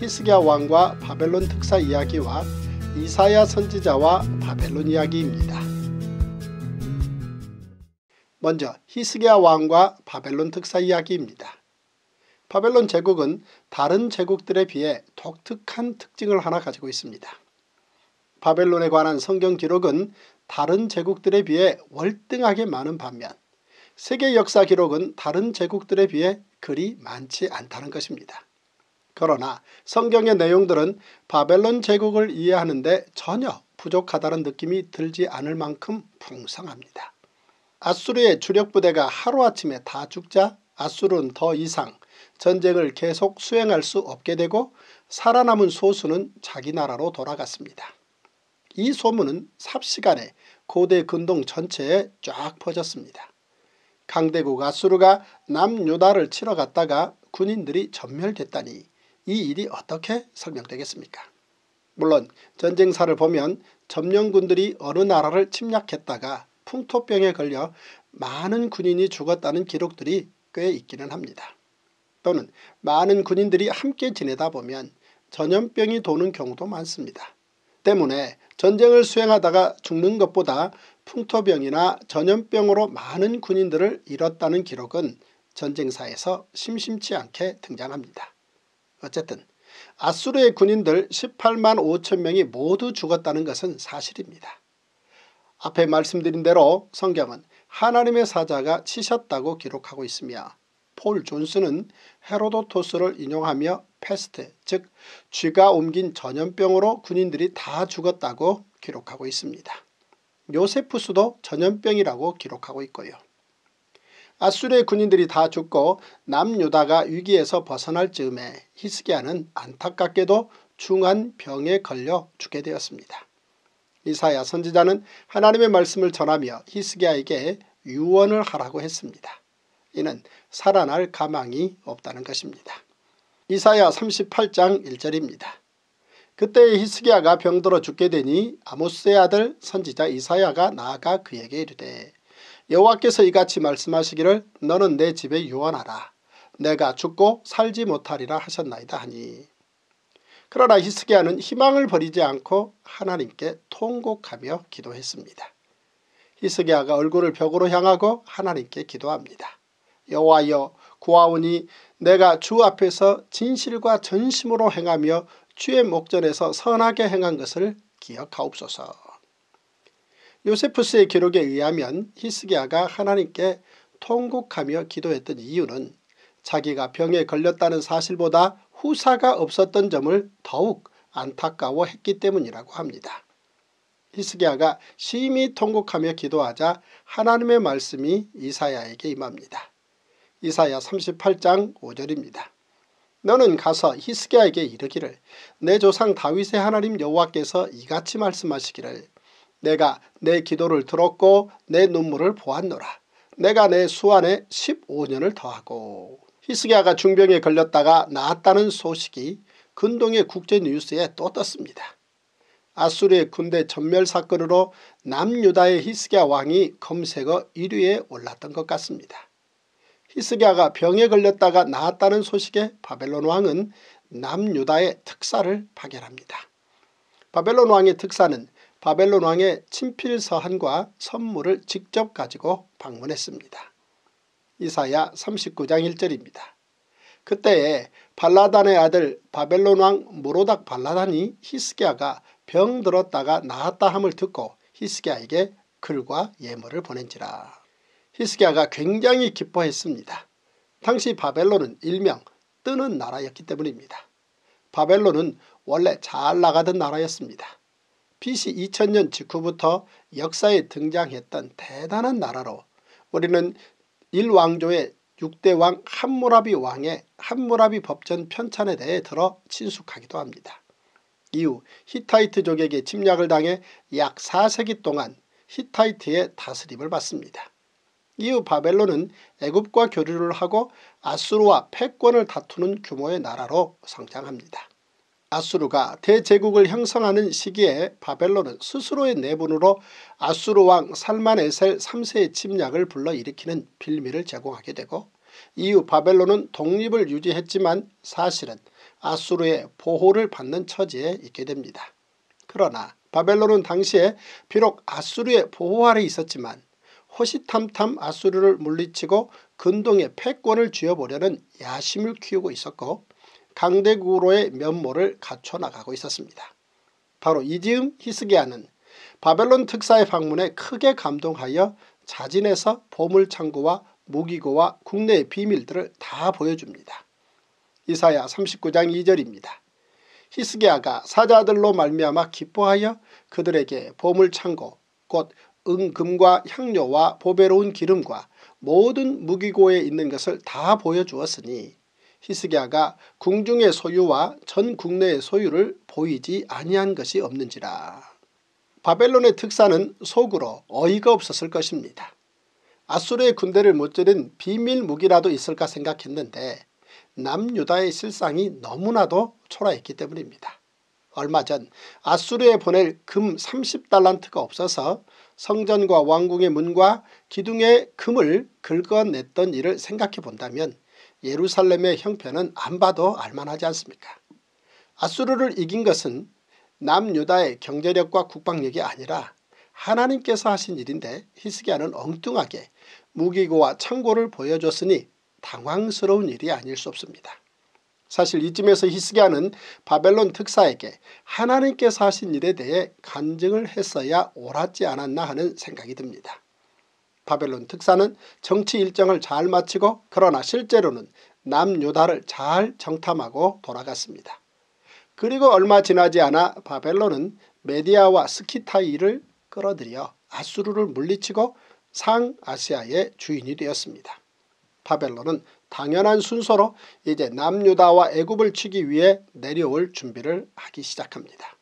히스기야 왕과 바벨론 특사 이야기와 이사야 선지자와 바벨론 이야기입니다. 먼저 히스기야 왕과 바벨론 특사 이야기입니다. 바벨론 제국은 다른 제국들에 비해 독특한 특징을 하나 가지고 있습니다. 바벨론에 관한 성경 기록은 다른 제국들에 비해 월등하게 많은 반면 세계 역사 기록은 다른 제국들에 비해 그리 많지 않다는 것입니다. 그러나 성경의 내용들은 바벨론 제국을 이해하는 데 전혀 부족하다는 느낌이 들지 않을 만큼 풍성합니다. 아수르의 주력부대가 하루아침에 다 죽자 아수르는 더 이상 전쟁을 계속 수행할 수 없게 되고 살아남은 소수는 자기 나라로 돌아갔습니다. 이 소문은 삽시간에 고대 근동 전체에 쫙 퍼졌습니다. 강대국 아수르가 남유다를 치러 갔다가 군인들이 전멸됐다니 이 일이 어떻게 설명되겠습니까 물론 전쟁사를 보면 점령군들이 어느 나라를 침략했다가 풍토병에 걸려 많은 군인이 죽었다는 기록들이 꽤 있기는 합니다. 또는 많은 군인들이 함께 지내다 보면 전염병이 도는 경우도 많습니다. 때문에 전쟁을 수행하다가 죽는 것보다 풍토병이나 전염병으로 많은 군인들을 잃었다는 기록은 전쟁사에서 심심치 않게 등장합니다. 어쨌든 아수르의 군인들 18만 5천명이 모두 죽었다는 것은 사실입니다. 앞에 말씀드린 대로 성경은 하나님의 사자가 치셨다고 기록하고 있으며 폴 존스는 헤로도토스를 인용하며 패스트 즉 쥐가 옮긴 전염병으로 군인들이 다 죽었다고 기록하고 있습니다. 요세프스도 전염병이라고 기록하고 있고요. 아수르의 군인들이 다 죽고 남유다가 위기에서 벗어날 즈음에 히스기야는 안타깝게도 중한 병에 걸려 죽게 되었습니다. 이사야 선지자는 하나님의 말씀을 전하며 히스기야에게 유언을 하라고 했습니다. 이는 살아날 가망이 없다는 것입니다. 이사야 38장 1절입니다. 그때 히스기야가 병들어 죽게 되니 아모스의 아들 선지자 이사야가 나아가 그에게 이르되 여호와께서 이같이 말씀하시기를 너는 내 집에 유언하라. 내가 죽고 살지 못하리라 하셨나이다 하니. 그러나 히스기야는 희망을 버리지 않고 하나님께 통곡하며 기도했습니다. 히스기야가 얼굴을 벽으로 향하고 하나님께 기도합니다. 여호와여 구하오니 내가 주 앞에서 진실과 전심으로 행하며 주의 목전에서 선하게 행한 것을 기억하옵소서. 요세프스의 기록에 의하면 히스기야가 하나님께 통곡하며 기도했던 이유는 자기가 병에 걸렸다는 사실보다 후사가 없었던 점을 더욱 안타까워했기 때문이라고 합니다. 히스기야가 심히 통곡하며 기도하자 하나님의 말씀이 이사야에게 임합니다. 이사야 38장 5절입니다. 너는 가서 히스기야에게 이르기를 내 조상 다윗의 하나님 여호와께서 이같이 말씀하시기를 내가 내 기도를 들었고 내 눈물을 보았노라. 내가 내 수완에 15년을 더하고 히스기야가 중병에 걸렸다가 나았다는 소식이 근동의 국제뉴스에 또 떴습니다. 아수르의 군대 전멸 사건으로 남유다의 히스기야 왕이 검색어 1위에 올랐던 것 같습니다. 히스기야가 병에 걸렸다가 나았다는 소식에 바벨론 왕은 남유다의 특사를 파견합니다. 바벨론 왕의 특사는 바벨론 왕의 친필 서한과 선물을 직접 가지고 방문했습니다. 이사야 39장 1절입니다. 그때에 발라단의 아들 바벨론 왕무로닥 발라단이 히스기야가 병들었다가 나았다 함을 듣고 히스기야에게 글과 예물을 보낸지라. 히스기야가 굉장히 기뻐했습니다. 당시 바벨론은 일명 뜨는 나라였기 때문입니다. 바벨론은 원래 잘 나가던 나라였습니다. BC 2000년 직후부터 역사에 등장했던 대단한 나라로 우리는 일왕조의 6대 왕 함무라비 왕의 함무라비 법전 편찬에 대해 들어 친숙하기도 합니다. 이후 히타이트족에게 침략을 당해 약 4세기 동안 히타이트의 다스림을 받습니다. 이후 바벨론은 애굽과 교류를 하고 아수르와 패권을 다투는 규모의 나라로 성장합니다. 아수르가 대제국을 형성하는 시기에 바벨론은 스스로의 내분으로 아수르 왕 살만에셀 3세의 침략을 불러일으키는 빌미를 제공하게 되고 이후 바벨론은 독립을 유지했지만 사실은 아수르의 보호를 받는 처지에 있게 됩니다. 그러나 바벨론은 당시에 비록 아수르의 보호 아래 있었지만 호시탐탐 아수르를 물리치고 근동의 패권을 쥐어보려는 야심을 키우고 있었고 강대국으로의 면모를 갖춰나가고 있었습니다. 바로 이즈음 히스기야는 바벨론 특사의 방문에 크게 감동하여 자진해서 보물창고와 무기고와 국내의 비밀들을 다 보여줍니다. 이사야 39장 2절입니다. 히스기야가 사자들로 말미암아 기뻐하여 그들에게 보물창고 곧 은금과 향료와 보배로운 기름과 모든 무기고에 있는 것을 다 보여주었으니 히스기야가 궁중의 소유와 전 국내의 소유를 보이지 아니한 것이 없는지라. 바벨론의 특사는 속으로 어이가 없었을 것입니다. 아수르의 군대를 무찌른 비밀 무기라도 있을까 생각했는데 남유다의 실상이 너무나도 초라했기 때문입니다. 얼마 전 아수르에 보낼 금 30달란트가 없어서 성전과 왕궁의 문과 기둥에 금을 긁어냈던 일을 생각해 본다면 예루살렘의 형편은 안 봐도 알만하지 않습니까? 아수르를 이긴 것은 남유다의 경제력과 국방력이 아니라 하나님께서 하신 일인데 히스기야는 엉뚱하게 무기고와 창고를 보여줬으니 당황스러운 일이 아닐 수 없습니다. 사실 이쯤에서 히스기야는 바벨론 특사에게 하나님께서 하신 일에 대해 간증을 했어야 옳았지 않았나 하는 생각이 듭니다. 바벨론 특사는 정치 일정을 잘 마치고 그러나 실제로는 남유다를 잘 정탐하고 돌아갔습니다. 그리고 얼마 지나지 않아 바벨론은 메디아와 스키타이를 끌어들여 아수르를 물리치고 상아시아의 주인이 되었습니다. 바벨론은 당연한 순서로 이제 남유다와 애굽을 치기 위해 내려올 준비를 하기 시작합니다.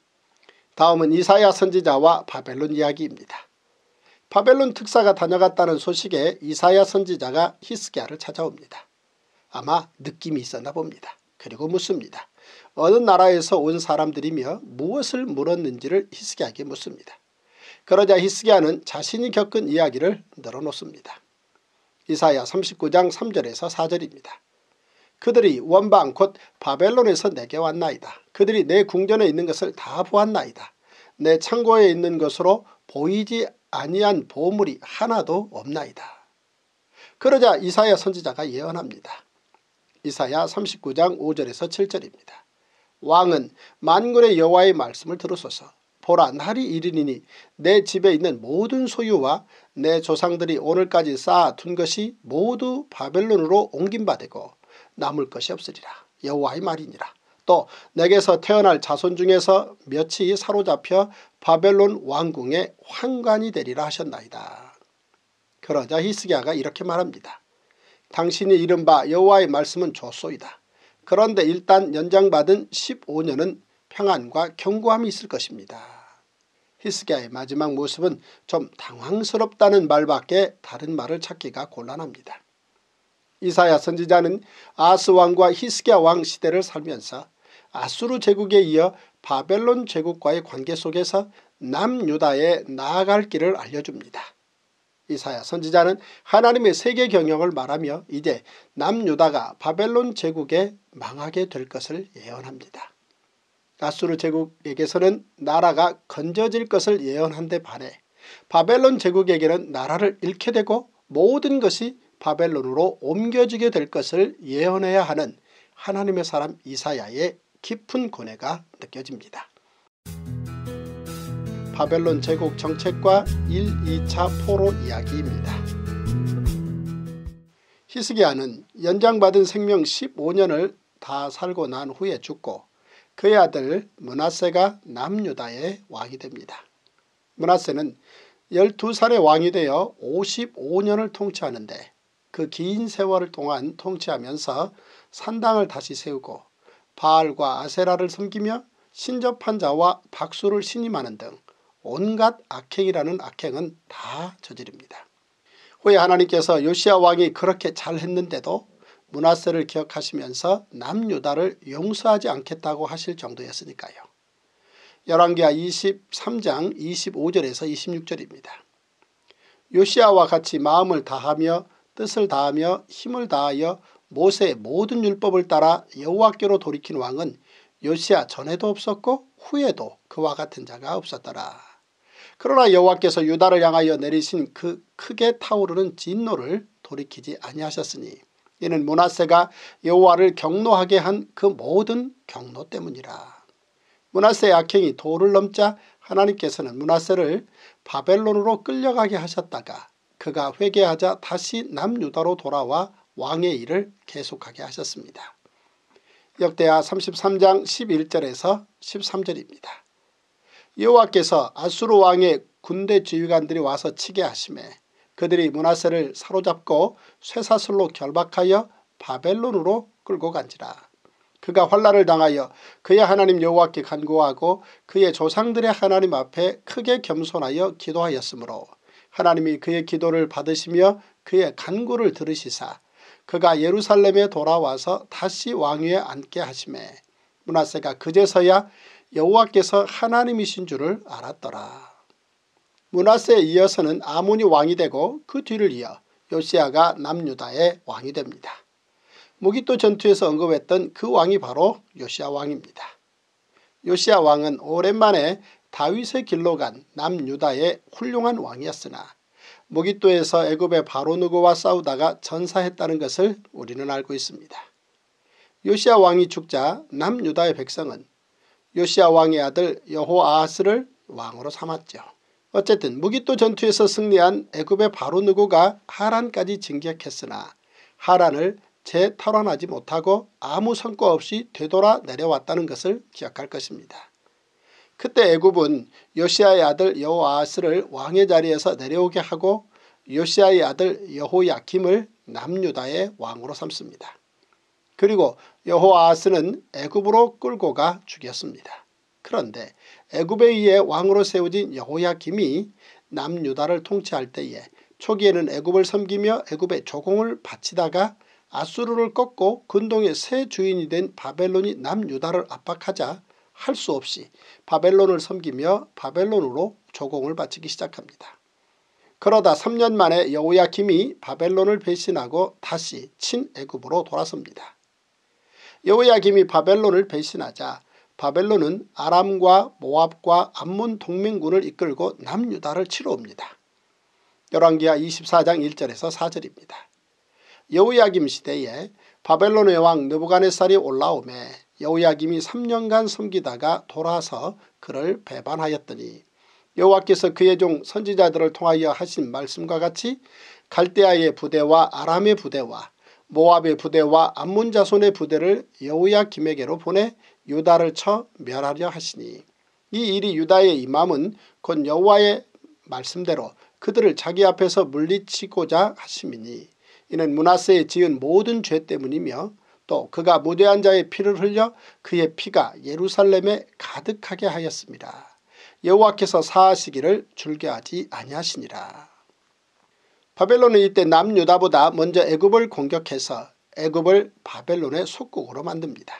다음은 이사야 선지자와 바벨론 이야기입니다. 바벨론 특사가 다녀갔다는 소식에 이사야 선지자가 히스기야를 찾아옵니다. 아마 느낌이 있었나 봅니다. 그리고 묻습니다. 어느 나라에서 온 사람들이며 무엇을 물었는지를 히스기야에게 묻습니다. 그러자 히스기야는 자신이 겪은 이야기를 늘어놓습니다. 이사야 39장 3절에서 4절입니다. 그들이 원방 곧 바벨론에서 내게 왔나이다. 그들이 내 궁전에 있는 것을 다 보았나이다. 내 창고에 있는 것으로 보이지 아니한 보물이 하나도 없나이다. 그러자 이사야 선지자가 예언합니다. 이사야 39장 5절에서 7절입니다. 왕은 만군의 여와의 말씀을 들으소서 보라 날이 이르니니 내 집에 있는 모든 소유와 내 조상들이 오늘까지 쌓아둔 것이 모두 바벨론으로 옮긴 바 되고 남을 것이 없으리라 여호와의 말이니라 또 내게서 태어날 자손 중에서 몇이 사로잡혀 바벨론 왕궁의 환관이 되리라 하셨나이다. 그러자 히스기야가 이렇게 말합니다. 당신이 이른바 여호와의 말씀은 조소이다 그런데 일단 연장받은 15년은 평안과 견고함이 있을 것입니다. 히스기야의 마지막 모습은 좀 당황스럽다는 말밖에 다른 말을 찾기가 곤란합니다. 이사야 선지자는 아스 왕과 히스기야 왕 시대를 살면서 아수르 제국에 이어 바벨론 제국과의 관계 속에서 남유다에 나아갈 길을 알려줍니다. 이사야 선지자는 하나님의 세계 경영을 말하며 이제 남유다가 바벨론 제국에 망하게 될 것을 예언합니다. 아수르 제국에게서는 나라가 건져질 것을 예언한데 반해 바벨론 제국에게는 나라를 잃게 되고 모든 것이 바벨론으로 옮겨지게 될 것을 예언해야 하는 하나님의 사람 이사야의 깊은 고뇌가 느껴집니다. 바벨론 제국 정책과 1, 2차 포로 이야기입니다. 히스기야는 연장받은 생명 15년을 다 살고 난 후에 죽고 그의 아들 문하세가 남유다의 왕이 됩니다. 문하세는 12살의 왕이 되어 55년을 통치하는데 그 긴 세월 동안 통치하면서 산당을 다시 세우고 바알과 아세라를 섬기며 신접한 자와 박수를 신임하는 등 온갖 악행이라는 악행은 다 저지릅니다. 후에 하나님께서 요시아 왕이 그렇게 잘했는데도 문하세를 기억하시면서 남유다를 용서하지 않겠다고 하실 정도였으니까요. 열왕기하 23장 25절에서 26절입니다. 요시아와 같이 마음을 다하며 뜻을 다하며 힘을 다하여 모세의 모든 율법을 따라 여호와께로 돌이킨 왕은 요시아 전에도 없었고 후에도 그와 같은 자가 없었더라. 그러나 여호와께서 유다를 향하여 내리신 그 크게 타오르는 진노를 돌이키지 아니하셨으니 이는 문하세가 여호와를 경노하게 한 그 모든 경노 때문이라. 문하세의 악행이 도를 넘자 하나님께서는 문하세를 바벨론으로 끌려가게 하셨다가 그가 회개하자 다시 남유다로 돌아와 왕의 일을 계속하게 하셨습니다. 역대하 33장 11절에서 13절입니다. 여호와께서 아수르 왕의 군대 지휘관들이 와서 치게 하심에 그들이 문하세를 사로잡고 쇠사슬로 결박하여 바벨론으로 끌고 간지라. 그가 환란을 당하여 그의 하나님 여호와께 간구하고 그의 조상들의 하나님 앞에 크게 겸손하여 기도하였으므로 하나님이 그의 기도를 받으시며 그의 간구를 들으시사 그가 예루살렘에 돌아와서 다시 왕위에 앉게 하심에 문하세가 그제서야 여호와께서 하나님이신 줄을 알았더라. 문하세에 이어서는 아몬이 왕이 되고 그 뒤를 이어 요시아가 남유다의 왕이 됩니다. 무기토 전투에서 언급했던 그 왕이 바로 요시아 왕입니다. 요시아 왕은 오랜만에 다윗의 길로 간 남유다의 훌륭한 왕이었으나 모기또에서 애굽의 바로누구와 싸우다가 전사했다는 것을 우리는 알고 있습니다. 요시아 왕이 죽자 남유다의 백성은 요시아 왕의 아들 여호아스를 왕으로 삼았죠. 어쨌든 무기또 전투에서 승리한 애굽의 바로누구가 하란까지 진격했으나 하란을 재탈환하지 못하고 아무 성과 없이 되돌아 내려왔다는 것을 기억할 것입니다. 그때 애굽은 요시아의 아들 여호아스를 왕의 자리에서 내려오게 하고 요시아의 아들 여호야킴을 남유다의 왕으로 삼습니다. 그리고 여호아스는 애굽으로 끌고 가 죽였습니다. 그런데 애굽에 의해 왕으로 세워진 여호야킴이 남유다를 통치할 때에 초기에는 애굽을 섬기며 애굽의 조공을 바치다가 아수르를 꺾고 근동의 새 주인이 된 바벨론이 남유다를 압박하자 할수 없이 바벨론을 섬기며 바벨론으로 조공을 바치기 시작합니다. 그러다 3년 만에 여우야김이 바벨론을 배신하고 다시 친애굽으로 돌아섭니다. 여우야김이 바벨론을 배신하자 바벨론은 아람과 모압과 암문 동맹군을 이끌고 남유다를 치러옵니다. 열왕기하 24장 1절에서 4절입니다. 여우야김 시대에 바벨론의 왕느부간네살이 올라오매 여호야김이 3년간 섬기다가 돌아서 그를 배반하였더니 여호와께서 그의 종 선지자들을 통하여 하신 말씀과 같이 갈대아의 부대와 아람의 부대와 모압의 부대와 암문 자손의 부대를 여호야김에게로 보내 유다를 쳐 멸하려 하시니 이 일이 유다의 임함은 곧 여호와의 말씀대로 그들을 자기 앞에서 물리치고자 하심이니 이는 문하세에 지은 모든 죄 때문이며 또 그가 무대한 자의 피를 흘려 그의 피가 예루살렘에 가득하게 하였습니다. 여호와께서 사하시기를 줄게 하지 아니하시니라. 바벨론은 이때 남유다보다 먼저 애굽을 공격해서 애굽을 바벨론의 속국으로 만듭니다.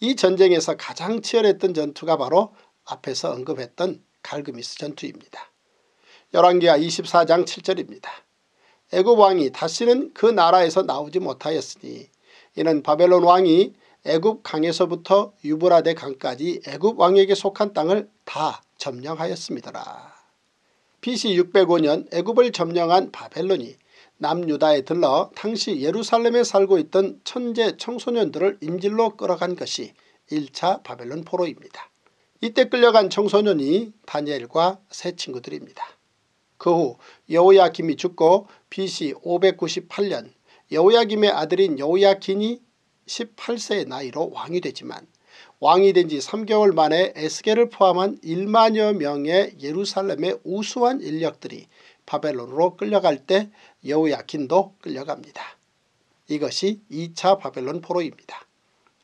이 전쟁에서 가장 치열했던 전투가 바로 앞에서 언급했던 갈그미스 전투입니다. 열왕기하 24장 7절입니다. 애굽 왕이 다시는 그 나라에서 나오지 못하였으니 이는 바벨론 왕이 애굽 강에서부터 유브라데 강까지 애굽 왕에게 속한 땅을 다 점령하였습니다라. BC 605년 애굽을 점령한 바벨론이 남유다에 들러 당시 예루살렘에 살고 있던 천재 청소년들을 임질로 끌어간 것이 1차 바벨론 포로입니다. 이때 끌려간 청소년이 다니엘과 세 친구들입니다. 그 후 여호야김이 죽고 BC 598년 여호야김의 아들인 여호야킨이 18세의 나이로 왕이 되지만 왕이 된 지 3개월 만에 에스겔을 포함한 1만여 명의 예루살렘의 우수한 인력들이 바벨론으로 끌려갈 때 여우야킨도 끌려갑니다. 이것이 2차 바벨론 포로입니다.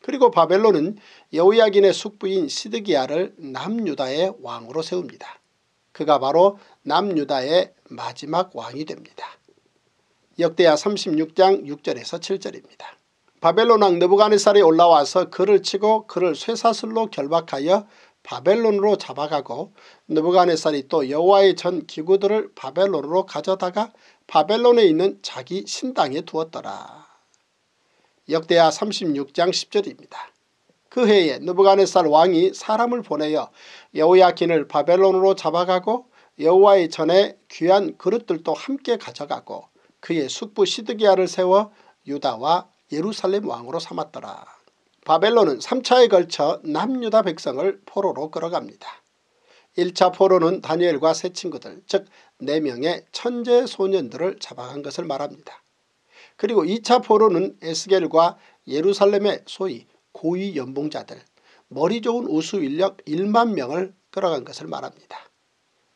그리고 바벨론은 여우야긴의 숙부인 시드기야를 남유다의 왕으로 세웁니다. 그가 바로 남유다의 마지막 왕이 됩니다. 역대야 36장 6절에서 7절입니다. 바벨론 왕느부가네살이 올라와서 그를 치고 그를 쇠사슬로 결박하여 바벨론으로 잡아가고 느부가네살이또 여호와의 전 기구들을 바벨론으로 가져다가 바벨론에 있는 자기 신당에 두었더라. 역대야 36장 10절입니다. 그 해에 느부가네살 왕이 사람을 보내어 여호야킨을 바벨론으로 잡아가고 여호와의 전에 귀한 그릇들도 함께 가져가고 그의 숙부 시드기아를 세워 유다와 예루살렘 왕으로 삼았더라. 바벨론은 3차에 걸쳐 남유다 백성을 포로로 끌어갑니다. 1차 포로는 다니엘과 세 친구들 즉 4명의 천재 소년들을 잡아간 것을 말합니다. 그리고 2차 포로는 에스겔과 예루살렘의 소위 고위 연봉자들 머리 좋은 우수 인력 1만 명을 끌어간 것을 말합니다.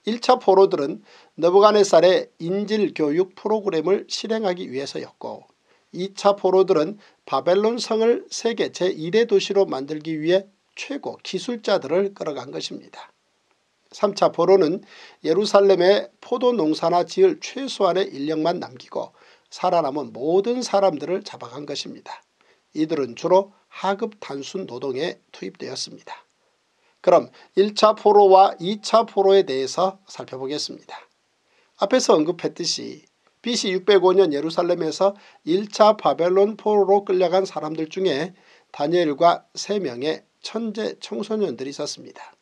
1차 포로들은 너부간네살의 인질 교육 프로그램을 실행하기 위해서였고 2차 포로들은 바벨론 성을 세계 제1의 도시로 만들기 위해 최고 기술자들을 끌어간 것입니다. 3차 포로는 예루살렘의 포도 농사나 지을 최소한의 인력만 남기고 살아남은 모든 사람들을 잡아간 것입니다. 이들은 주로 하급 단순 노동에 투입되었습니다. 그럼 1차 포로와 2차 포로에 대해서 살펴보겠습니다. 앞에서 언급했듯이 BC 605년 예루살렘에서 1차 바벨론 포로로 끌려간 사람들 중에 다니엘과 3명의 천재 청소년들이 있었습니다.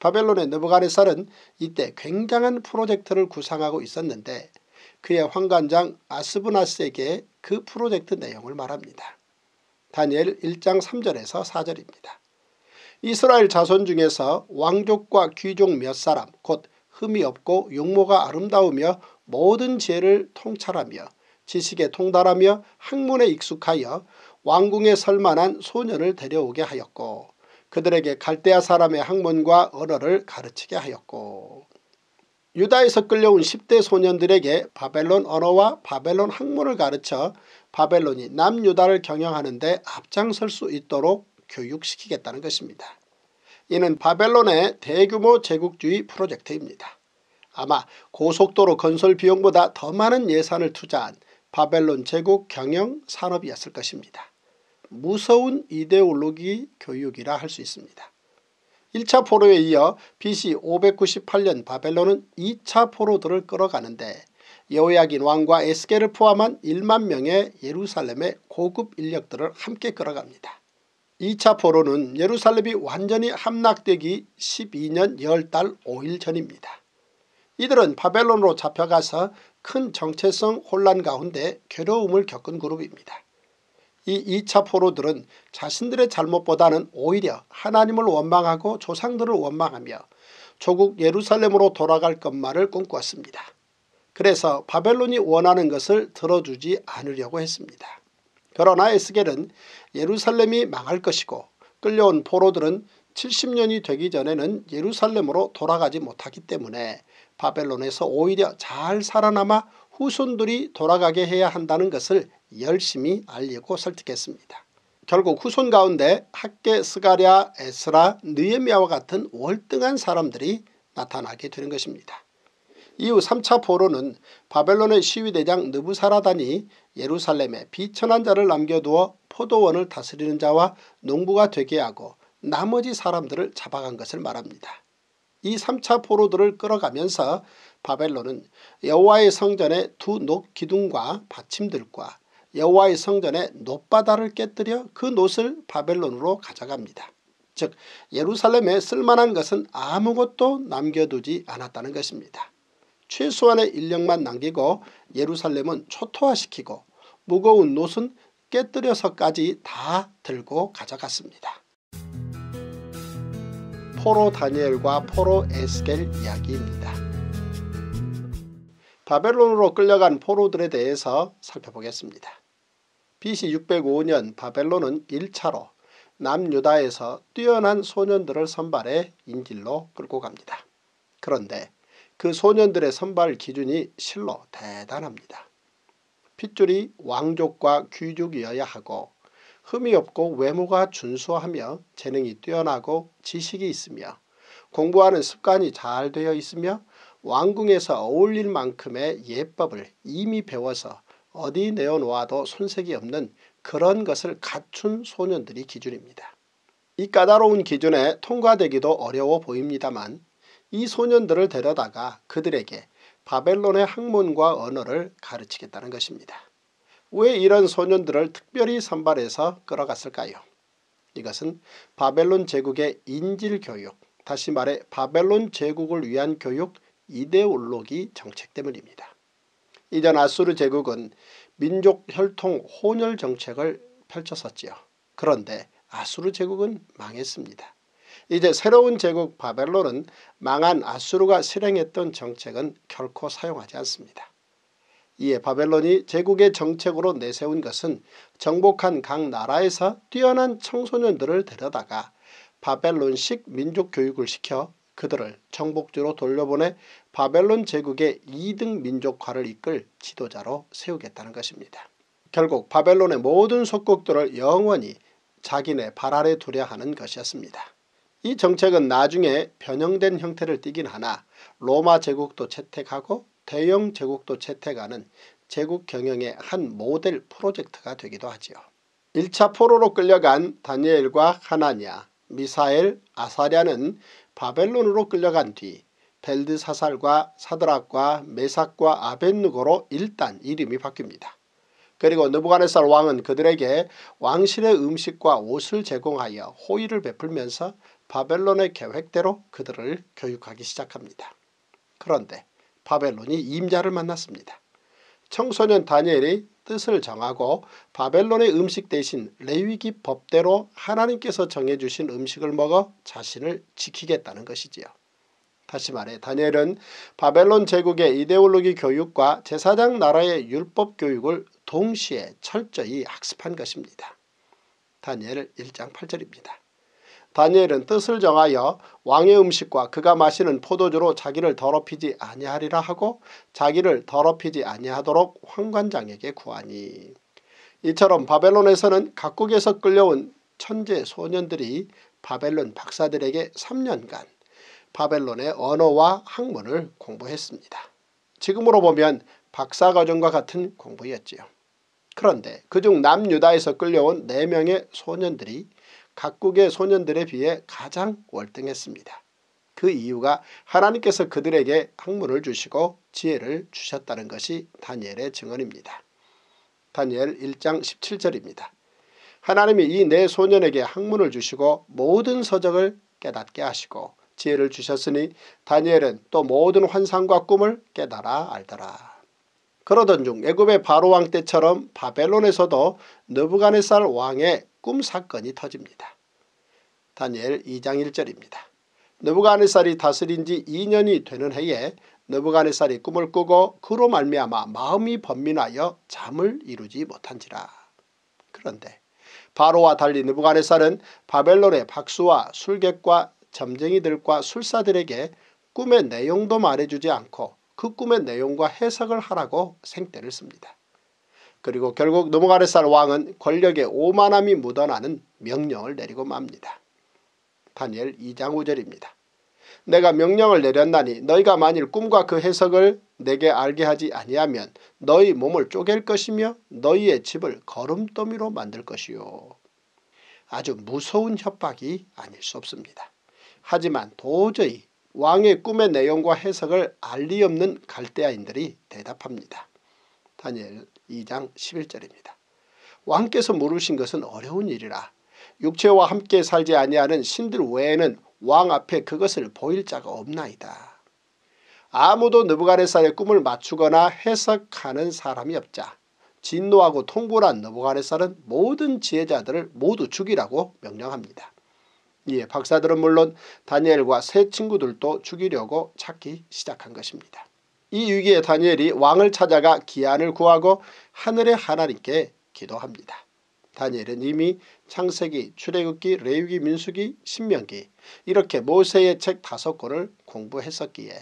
바벨론의 느부가네살은 이때 굉장한 프로젝트를 구상하고 있었는데 그의 황관장 아스브나스에게 그 프로젝트 내용을 말합니다. 다니엘 1장 3절에서 4절입니다. 이스라엘 자손 중에서 왕족과 귀족 몇 사람 곧 흠이 없고 용모가 아름다우며 모든 지혜를 통찰하며 지식에 통달하며 학문에 익숙하여 왕궁에 설만한 소년을 데려오게 하였고 그들에게 갈대아 사람의 학문과 언어를 가르치게 하였고 유다에서 끌려온 10대 소년들에게 바벨론 언어와 바벨론 학문을 가르쳐 바벨론이 남유다를 경영하는 데 앞장설 수 있도록 교육시키겠다는 것입니다. 이는 바벨론의 대규모 제국주의 프로젝트입니다. 아마 고속도로 건설 비용보다 더 많은 예산을 투자한 바벨론 제국 경영 산업이었을 것입니다. 무서운 이데올로기 교육이라 할 수 있습니다. 1차 포로에 이어 BC 598년 바벨론은 2차 포로들을 끌어가는데 여호야긴 왕과 에스겔을 포함한 1만 명의 예루살렘의 고급 인력들을 함께 끌어갑니다. 2차 포로는 예루살렘이 완전히 함락되기 12년 10달 5일 전입니다. 이들은 바벨론으로 잡혀가서 큰 정체성 혼란 가운데 괴로움을 겪은 그룹입니다. 이 2차 포로들은 자신들의 잘못보다는 오히려 하나님을 원망하고 조상들을 원망하며 조국 예루살렘으로 돌아갈 것만을 꿈꿨습니다. 그래서 바벨론이 원하는 것을 들어주지 않으려고 했습니다. 그러나 에스겔은 예루살렘이 망할 것이고 끌려온 포로들은 70년이 되기 전에는 예루살렘으로 돌아가지 못하기 때문에 바벨론에서 오히려 잘 살아남아 후손들이 돌아가게 해야 한다는 것을 열심히 알리고 설득했습니다. 결국 후손 가운데 학계, 스가랴, 에스라, 느에미아와 같은 월등한 사람들이 나타나게 되는 것입니다. 이후 3차 포로는 바벨론의 시위대장 느부사라단이 예루살렘에 비천한 자를 남겨두어 포도원을 다스리는 자와 농부가 되게 하고 나머지 사람들을 잡아간 것을 말합니다. 이 3차 포로들을 끌어가면서 바벨론은 여호와의 성전의 두녹 기둥과 받침들과 여호와의 성전의 놋바다를 깨뜨려 그 놋을 바벨론으로 가져갑니다. 즉 예루살렘에 쓸만한 것은 아무것도 남겨두지 않았다는 것입니다. 최소한의 인력만 남기고 예루살렘은 초토화시키고 무거운 노은 깨뜨려서까지 다 들고 가져갔습니다. 포로 다니엘과 포로 에스겔 이야기입니다. 바벨론으로 끌려간 포로들에 대해서 살펴보겠습니다. BC 605년 바벨론은 1차로 남유다에서 뛰어난 소년들을 선발해 인질로 끌고 갑니다. 그런데 그 소년들의 선발 기준이 실로 대단합니다. 핏줄이 왕족과 귀족이어야 하고 흠이 없고 외모가 준수하며 재능이 뛰어나고 지식이 있으며 공부하는 습관이 잘 되어 있으며 왕궁에서 어울릴 만큼의 예법을 이미 배워서 어디 내어놓아도 손색이 없는 그런 것을 갖춘 소년들이 기준입니다. 이 까다로운 기준에 통과되기도 어려워 보입니다만 이 소년들을 데려다가 그들에게 바벨론의 학문과 언어를 가르치겠다는 것입니다. 왜 이런 소년들을 특별히 선발해서 끌어갔을까요? 이것은 바벨론 제국의 인질교육, 다시 말해 바벨론 제국을 위한 교육 이데올로기 정책 때문입니다. 이전 아수르 제국은 민족 혈통 혼혈 정책을 펼쳤었지요. 그런데 아수르 제국은 망했습니다. 이제 새로운 제국 바벨론은 망한 아수르가 실행했던 정책은 결코 사용하지 않습니다. 이에 바벨론이 제국의 정책으로 내세운 것은 정복한 각 나라에서 뛰어난 청소년들을 데려다가 바벨론식 민족교육을 시켜 그들을 정복지로 돌려보내 바벨론 제국의 2등 민족화를 이끌 지도자로 세우겠다는 것입니다. 결국 바벨론의 모든 속국들을 영원히 자기네 발 아래 두려 하는 것이었습니다. 이 정책은 나중에 변형된 형태를 띠긴 하나 로마 제국도 채택하고 대영 제국도 채택하는 제국 경영의 한 모델 프로젝트가 되기도 하지요. 1차 포로로 끌려간 다니엘과 하나냐, 미사엘, 아사랴는 바벨론으로 끌려간 뒤 벨드사살과 사드락과 메삭과 아벤누고로 일단 이름이 바뀝니다. 그리고 느부갓네살 왕은 그들에게 왕실의 음식과 옷을 제공하여 호의를 베풀면서 바벨론의 계획대로 그들을 교육하기 시작합니다. 그런데 바벨론이 임자를 만났습니다. 청소년 다니엘이 뜻을 정하고 바벨론의 음식 대신 레위기 법대로 하나님께서 정해주신 음식을 먹어 자신을 지키겠다는 것이지요. 다시 말해 다니엘은 바벨론 제국의 이데올로기 교육과 제사장 나라의 율법 교육을 동시에 철저히 학습한 것입니다. 다니엘 1장 8절입니다. 다니엘은 뜻을 정하여 왕의 음식과 그가 마시는 포도주로 자기를 더럽히지 아니하리라 하고 자기를 더럽히지 아니하도록 황관장에게 구하니 이처럼 바벨론에서는 각국에서 끌려온 천재 소년들이 바벨론 박사들에게 3년간 바벨론의 언어와 학문을 공부했습니다. 지금으로 보면 박사과정과 같은 공부였지요. 그런데 그 중 남유다에서 끌려온 4명의 소년들이 각국의 소년들에 비해 가장 월등했습니다. 그 이유가 하나님께서 그들에게 학문을 주시고 지혜를 주셨다는 것이 다니엘의 증언입니다. 다니엘 1장 17절입니다. 하나님이 이 네 소년에게 학문을 주시고 모든 서적을 깨닫게 하시고 지혜를 주셨으니 다니엘은 또 모든 환상과 꿈을 깨달아 알더라. 그러던 중 애굽의 바로왕 때처럼 바벨론에서도 느부가네살 왕의 꿈 사건이 터집니다. 다니엘 2장 1절입니다. 느부가네살이 다스린 지 2년이 되는 해에 느부가네살이 꿈을 꾸고 그로 말미암아 마음이 번민하여 잠을 이루지 못한지라. 그런데 바로와 달리 느부가네살은 바벨론의 박수와 술객과 점쟁이들과 술사들에게 꿈의 내용도 말해주지 않고 그 꿈의 내용과 해석을 하라고 생떼를 씁니다. 그리고 결국 노모가레살 왕은 권력의 오만함이 묻어나는 명령을 내리고 맙니다. 다니엘 2장 5절입니다. 내가 명령을 내렸나니 너희가 만일 꿈과 그 해석을 내게 알게 하지 아니하면 너희 몸을 쪼갤 것이며 너희의 집을 거름더미로 만들 것이요. 아주 무서운 협박이 아닐 수 없습니다. 하지만 도저히 왕의 꿈의 내용과 해석을 알리 없는 갈대아인들이 대답합니다. 다니엘 2장 11절입니다. 왕께서 물으신 것은 어려운 일이라 육체와 함께 살지 아니하는 신들 외에는 왕 앞에 그것을 보일 자가 없나이다. 아무도 느부가네살의 꿈을 맞추거나 해석하는 사람이 없자 진노하고 통골한 느부가네살은 모든 지혜자들을 모두 죽이라고 명령합니다. 이에 예, 박사들은 물론 다니엘과 세 친구들도 죽이려고 찾기 시작한 것입니다. 이 위기에 다니엘이 왕을 찾아가 기한을 구하고 하늘의 하나님께 기도합니다. 다니엘은 이미 창세기, 출애굽기, 레위기, 민수기, 신명기 이렇게 모세의 책 다섯 권을 공부했었기에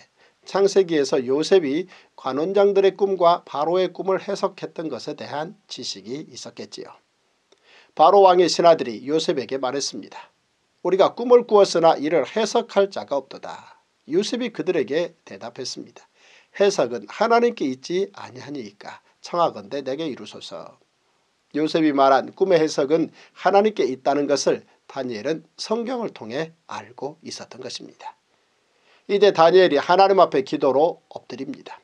창세기에서 요셉이 관원장들의 꿈과 바로의 꿈을 해석했던 것에 대한 지식이 있었겠지요. 바로 왕의 신하들이 요셉에게 말했습니다. 우리가 꿈을 꾸었으나 이를 해석할 자가 없도다. 요셉이 그들에게 대답했습니다. 해석은 하나님께 있지 아니하니까 청하건대 내게 이루소서. 요셉이 말한 꿈의 해석은 하나님께 있다는 것을 다니엘은 성경을 통해 알고 있었던 것입니다. 이제 다니엘이 하나님 앞에 기도로 엎드립니다.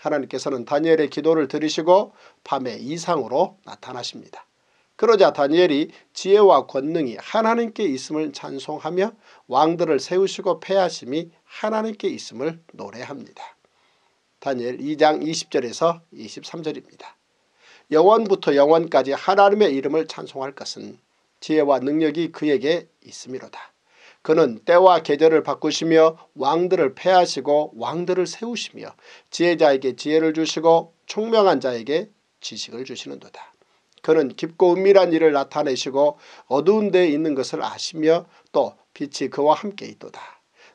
하나님께서는 다니엘의 기도를 들으시고 밤에 이상으로 나타나십니다. 그러자 다니엘이 지혜와 권능이 하나님께 있음을 찬송하며 왕들을 세우시고 패하심이 하나님께 있음을 노래합니다. 다니엘 2장 20절에서 23절입니다. 영원부터 영원까지 하나님의 이름을 찬송할 것은 지혜와 능력이 그에게 있음이로다. 그는 때와 계절을 바꾸시며 왕들을 패하시고 왕들을 세우시며 지혜자에게 지혜를 주시고 총명한 자에게 지식을 주시는도다. 그는 깊고 은밀한 일을 나타내시고 어두운 데에 있는 것을 아시며 또 빛이 그와 함께 있도다.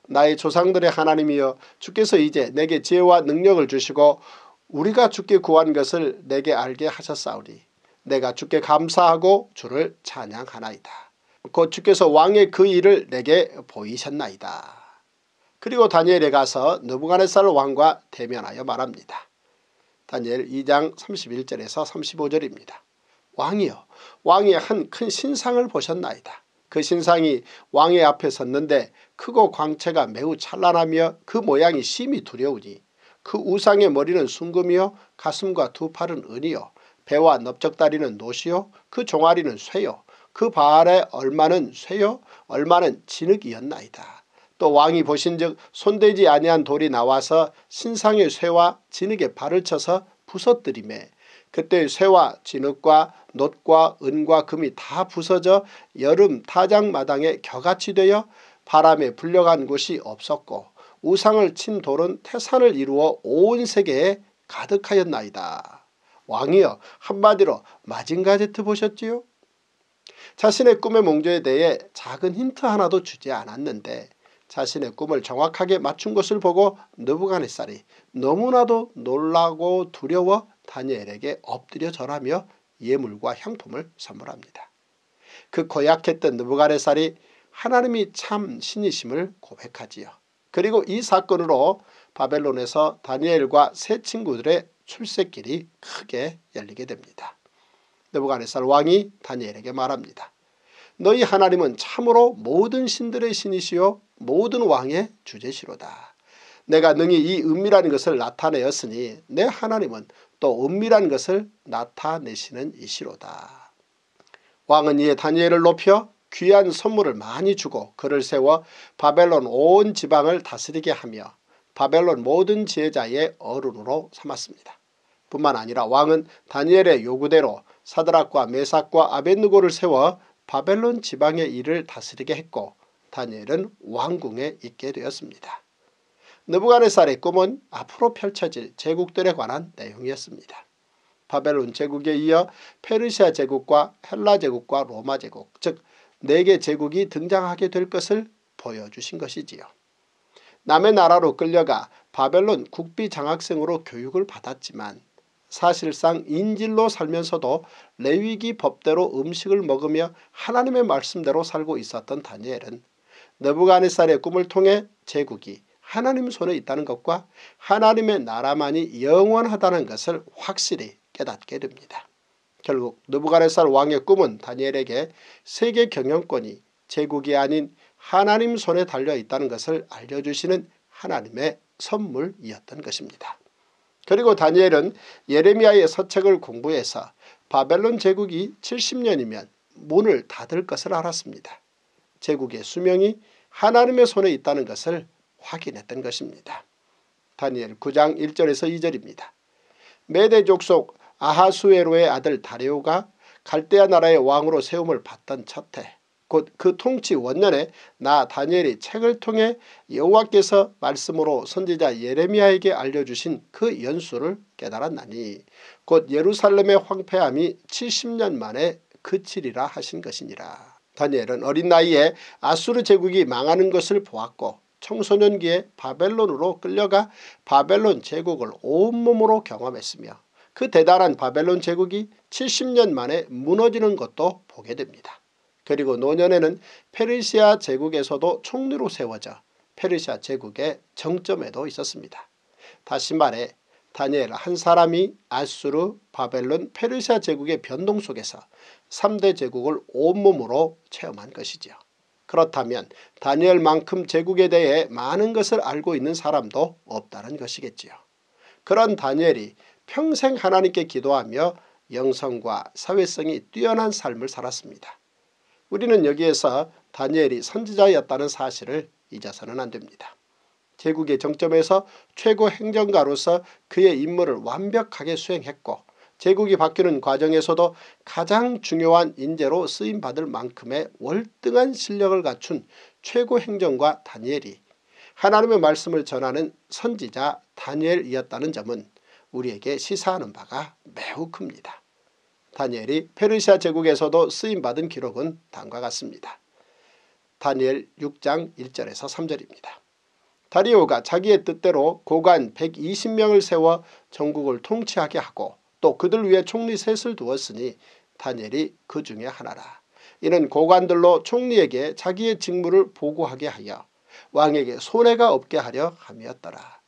나의 조상들의 하나님이여 주께서 이제 내게 지혜와 능력을 주시고 우리가 주께 구한 것을 내게 알게 하셨사오니 내가 주께 감사하고 주를 찬양하나이다. 곧 주께서 왕의 그 일을 내게 보이셨나이다. 그리고 다니엘에 가서 느부갓네살 왕과 대면하여 말합니다. 다니엘 2장 31절에서 35절입니다. 왕이여 왕의 한큰 신상을 보셨나이다. 그 신상이 왕의 앞에 섰는데 크고 광채가 매우 찬란하며 그 모양이 심히 두려우니 그 우상의 머리는 순금이요 가슴과 두 팔은 은이요 배와 넓적다리는 노시요 그 종아리는 쇠요 그 발의 얼마는 쇠요 얼마는 진흙이었나이다. 또 왕이 보신즉 손대지 아니한 돌이 나와서 신상의 쇠와 진흙에 발을 쳐서 부서뜨림에 그때 쇠와 진흙과 놋과 은과 금이 다 부서져 여름 타작마당에 겨같이 되어 바람에 불려간 곳이 없었고 우상을 친 돌은 태산을 이루어 온 세계에 가득하였나이다. 왕이여 한마디로 마징가제트 보셨지요? 자신의 꿈의 몽조에 대해 작은 힌트 하나도 주지 않았는데 자신의 꿈을 정확하게 맞춘 것을 보고 느부갓네살이 너무나도 놀라고 두려워 다니엘에게 엎드려 절하며 예물과 향품을 선물합니다. 그 고약했던 느부가레살이 하나님이 참 신이심을 고백하지요. 그리고 이 사건으로 바벨론에서 다니엘과 세 친구들의 출세길이 크게 열리게 됩니다. 느부가네살 왕이 다니엘에게 말합니다. 너희 하나님은 참으로 모든 신들의 신이시요 모든 왕의 주제시로다. 내가 능히 이 은밀한 것을 나타내었으니 내 하나님은 또 은밀한 것을 나타내시는 이시로다. 왕은 이에 다니엘을 높여 귀한 선물을 많이 주고 그를 세워 바벨론 온 지방을 다스리게 하며 바벨론 모든 지혜자의 어른으로 삼았습니다. 뿐만 아니라 왕은 다니엘의 요구대로 사드락과 메삭과 아벤누고를 세워 바벨론 지방의 일을 다스리게 했고 다니엘은 왕궁에 있게 되었습니다. 느부갓네살의 꿈은 앞으로 펼쳐질 제국들에 관한 내용이었습니다. 바벨론 제국에 이어 페르시아 제국과 헬라 제국과 로마 제국 즉 네개 제국이 등장하게 될 것을 보여주신 것이지요. 남의 나라로 끌려가 바벨론 국비 장학생으로 교육을 받았지만 사실상 인질로 살면서도 레위기 법대로 음식을 먹으며 하나님의 말씀대로 살고 있었던 다니엘은 느부갓네살의 꿈을 통해 제국이 하나님 손에 있다는 것과 하나님의 나라만이 영원하다는 것을 확실히 깨닫게 됩니다. 결국 느부갓네살 왕의 꿈은 다니엘에게 세계 경영권이 제국이 아닌 하나님 손에 달려 있다는 것을 알려주시는 하나님의 선물이었던 것입니다. 그리고 다니엘은 예레미야의 서책을 공부해서 바벨론 제국이 70년이면 문을 닫을 것을 알았습니다. 제국의 수명이 하나님의 손에 있다는 것을 확인했던 것입니다. 다니엘 9장 1절에서 2절입니다. 메대족 속 아하수에로의 아들 다리오가 갈대아 나라의 왕으로 세움을 받던 첫해 곧 그 통치 원년에 나 다니엘이 책을 통해 여호와께서 말씀으로 선지자 예레미야에게 알려주신 그 연수를 깨달았나니 곧 예루살렘의 황폐함이 70년 만에 그치리라 하신 것이니라. 다니엘은 어린 나이에 아수르 제국이 망하는 것을 보았고 청소년기에 바벨론으로 끌려가 바벨론 제국을 온몸으로 경험했으며 그 대단한 바벨론 제국이 70년 만에 무너지는 것도 보게 됩니다. 그리고 노년에는 페르시아 제국에서도 총리로 세워져 페르시아 제국의 정점에도 있었습니다. 다시 말해 다니엘 한 사람이 아수르, 바벨론, 페르시아 제국의 변동 속에서 3대 제국을 온몸으로 체험한 것이지요. 그렇다면 다니엘만큼 제국에 대해 많은 것을 알고 있는 사람도 없다는 것이겠지요. 그런 다니엘이 평생 하나님께 기도하며 영성과 사회성이 뛰어난 삶을 살았습니다. 우리는 여기에서 다니엘이 선지자였다는 사실을 잊어서는 안됩니다. 제국의 정점에서 최고 행정가로서 그의 임무를 완벽하게 수행했고 제국이 바뀌는 과정에서도 가장 중요한 인재로 쓰임받을 만큼의 월등한 실력을 갖춘 최고 행정과 다니엘이 하나님의 말씀을 전하는 선지자 다니엘이었다는 점은 우리에게 시사하는 바가 매우 큽니다. 다니엘이 페르시아 제국에서도 쓰임받은 기록은 다음과 같습니다. 다니엘 6장 1절에서 3절입니다. 다리오가 자기의 뜻대로 고관 120명을 세워 전국을 통치하게 하고 또 그들 위에 총리 셋을 두었으니 다니엘이 그 중에 하나라. 이는 고관들로 총리에게 자기의 직무를 보고하게 하여 왕에게 손해가 없게 하려 함이었더라.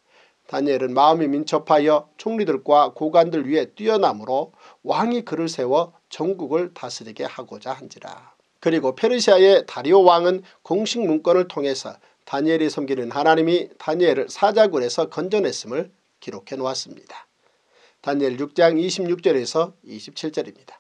다니엘은 마음이 민첩하여 총리들과 고관들 위에 뛰어남으로 왕이 그를 세워 전국을 다스리게 하고자 한지라. 그리고 페르시아의 다리오 왕은 공식 문건을 통해서 다니엘이 섬기는 하나님이 다니엘을 사자굴에서 건져냈음을 기록해 놓았습니다. 다니엘 6장 26절에서 27절입니다.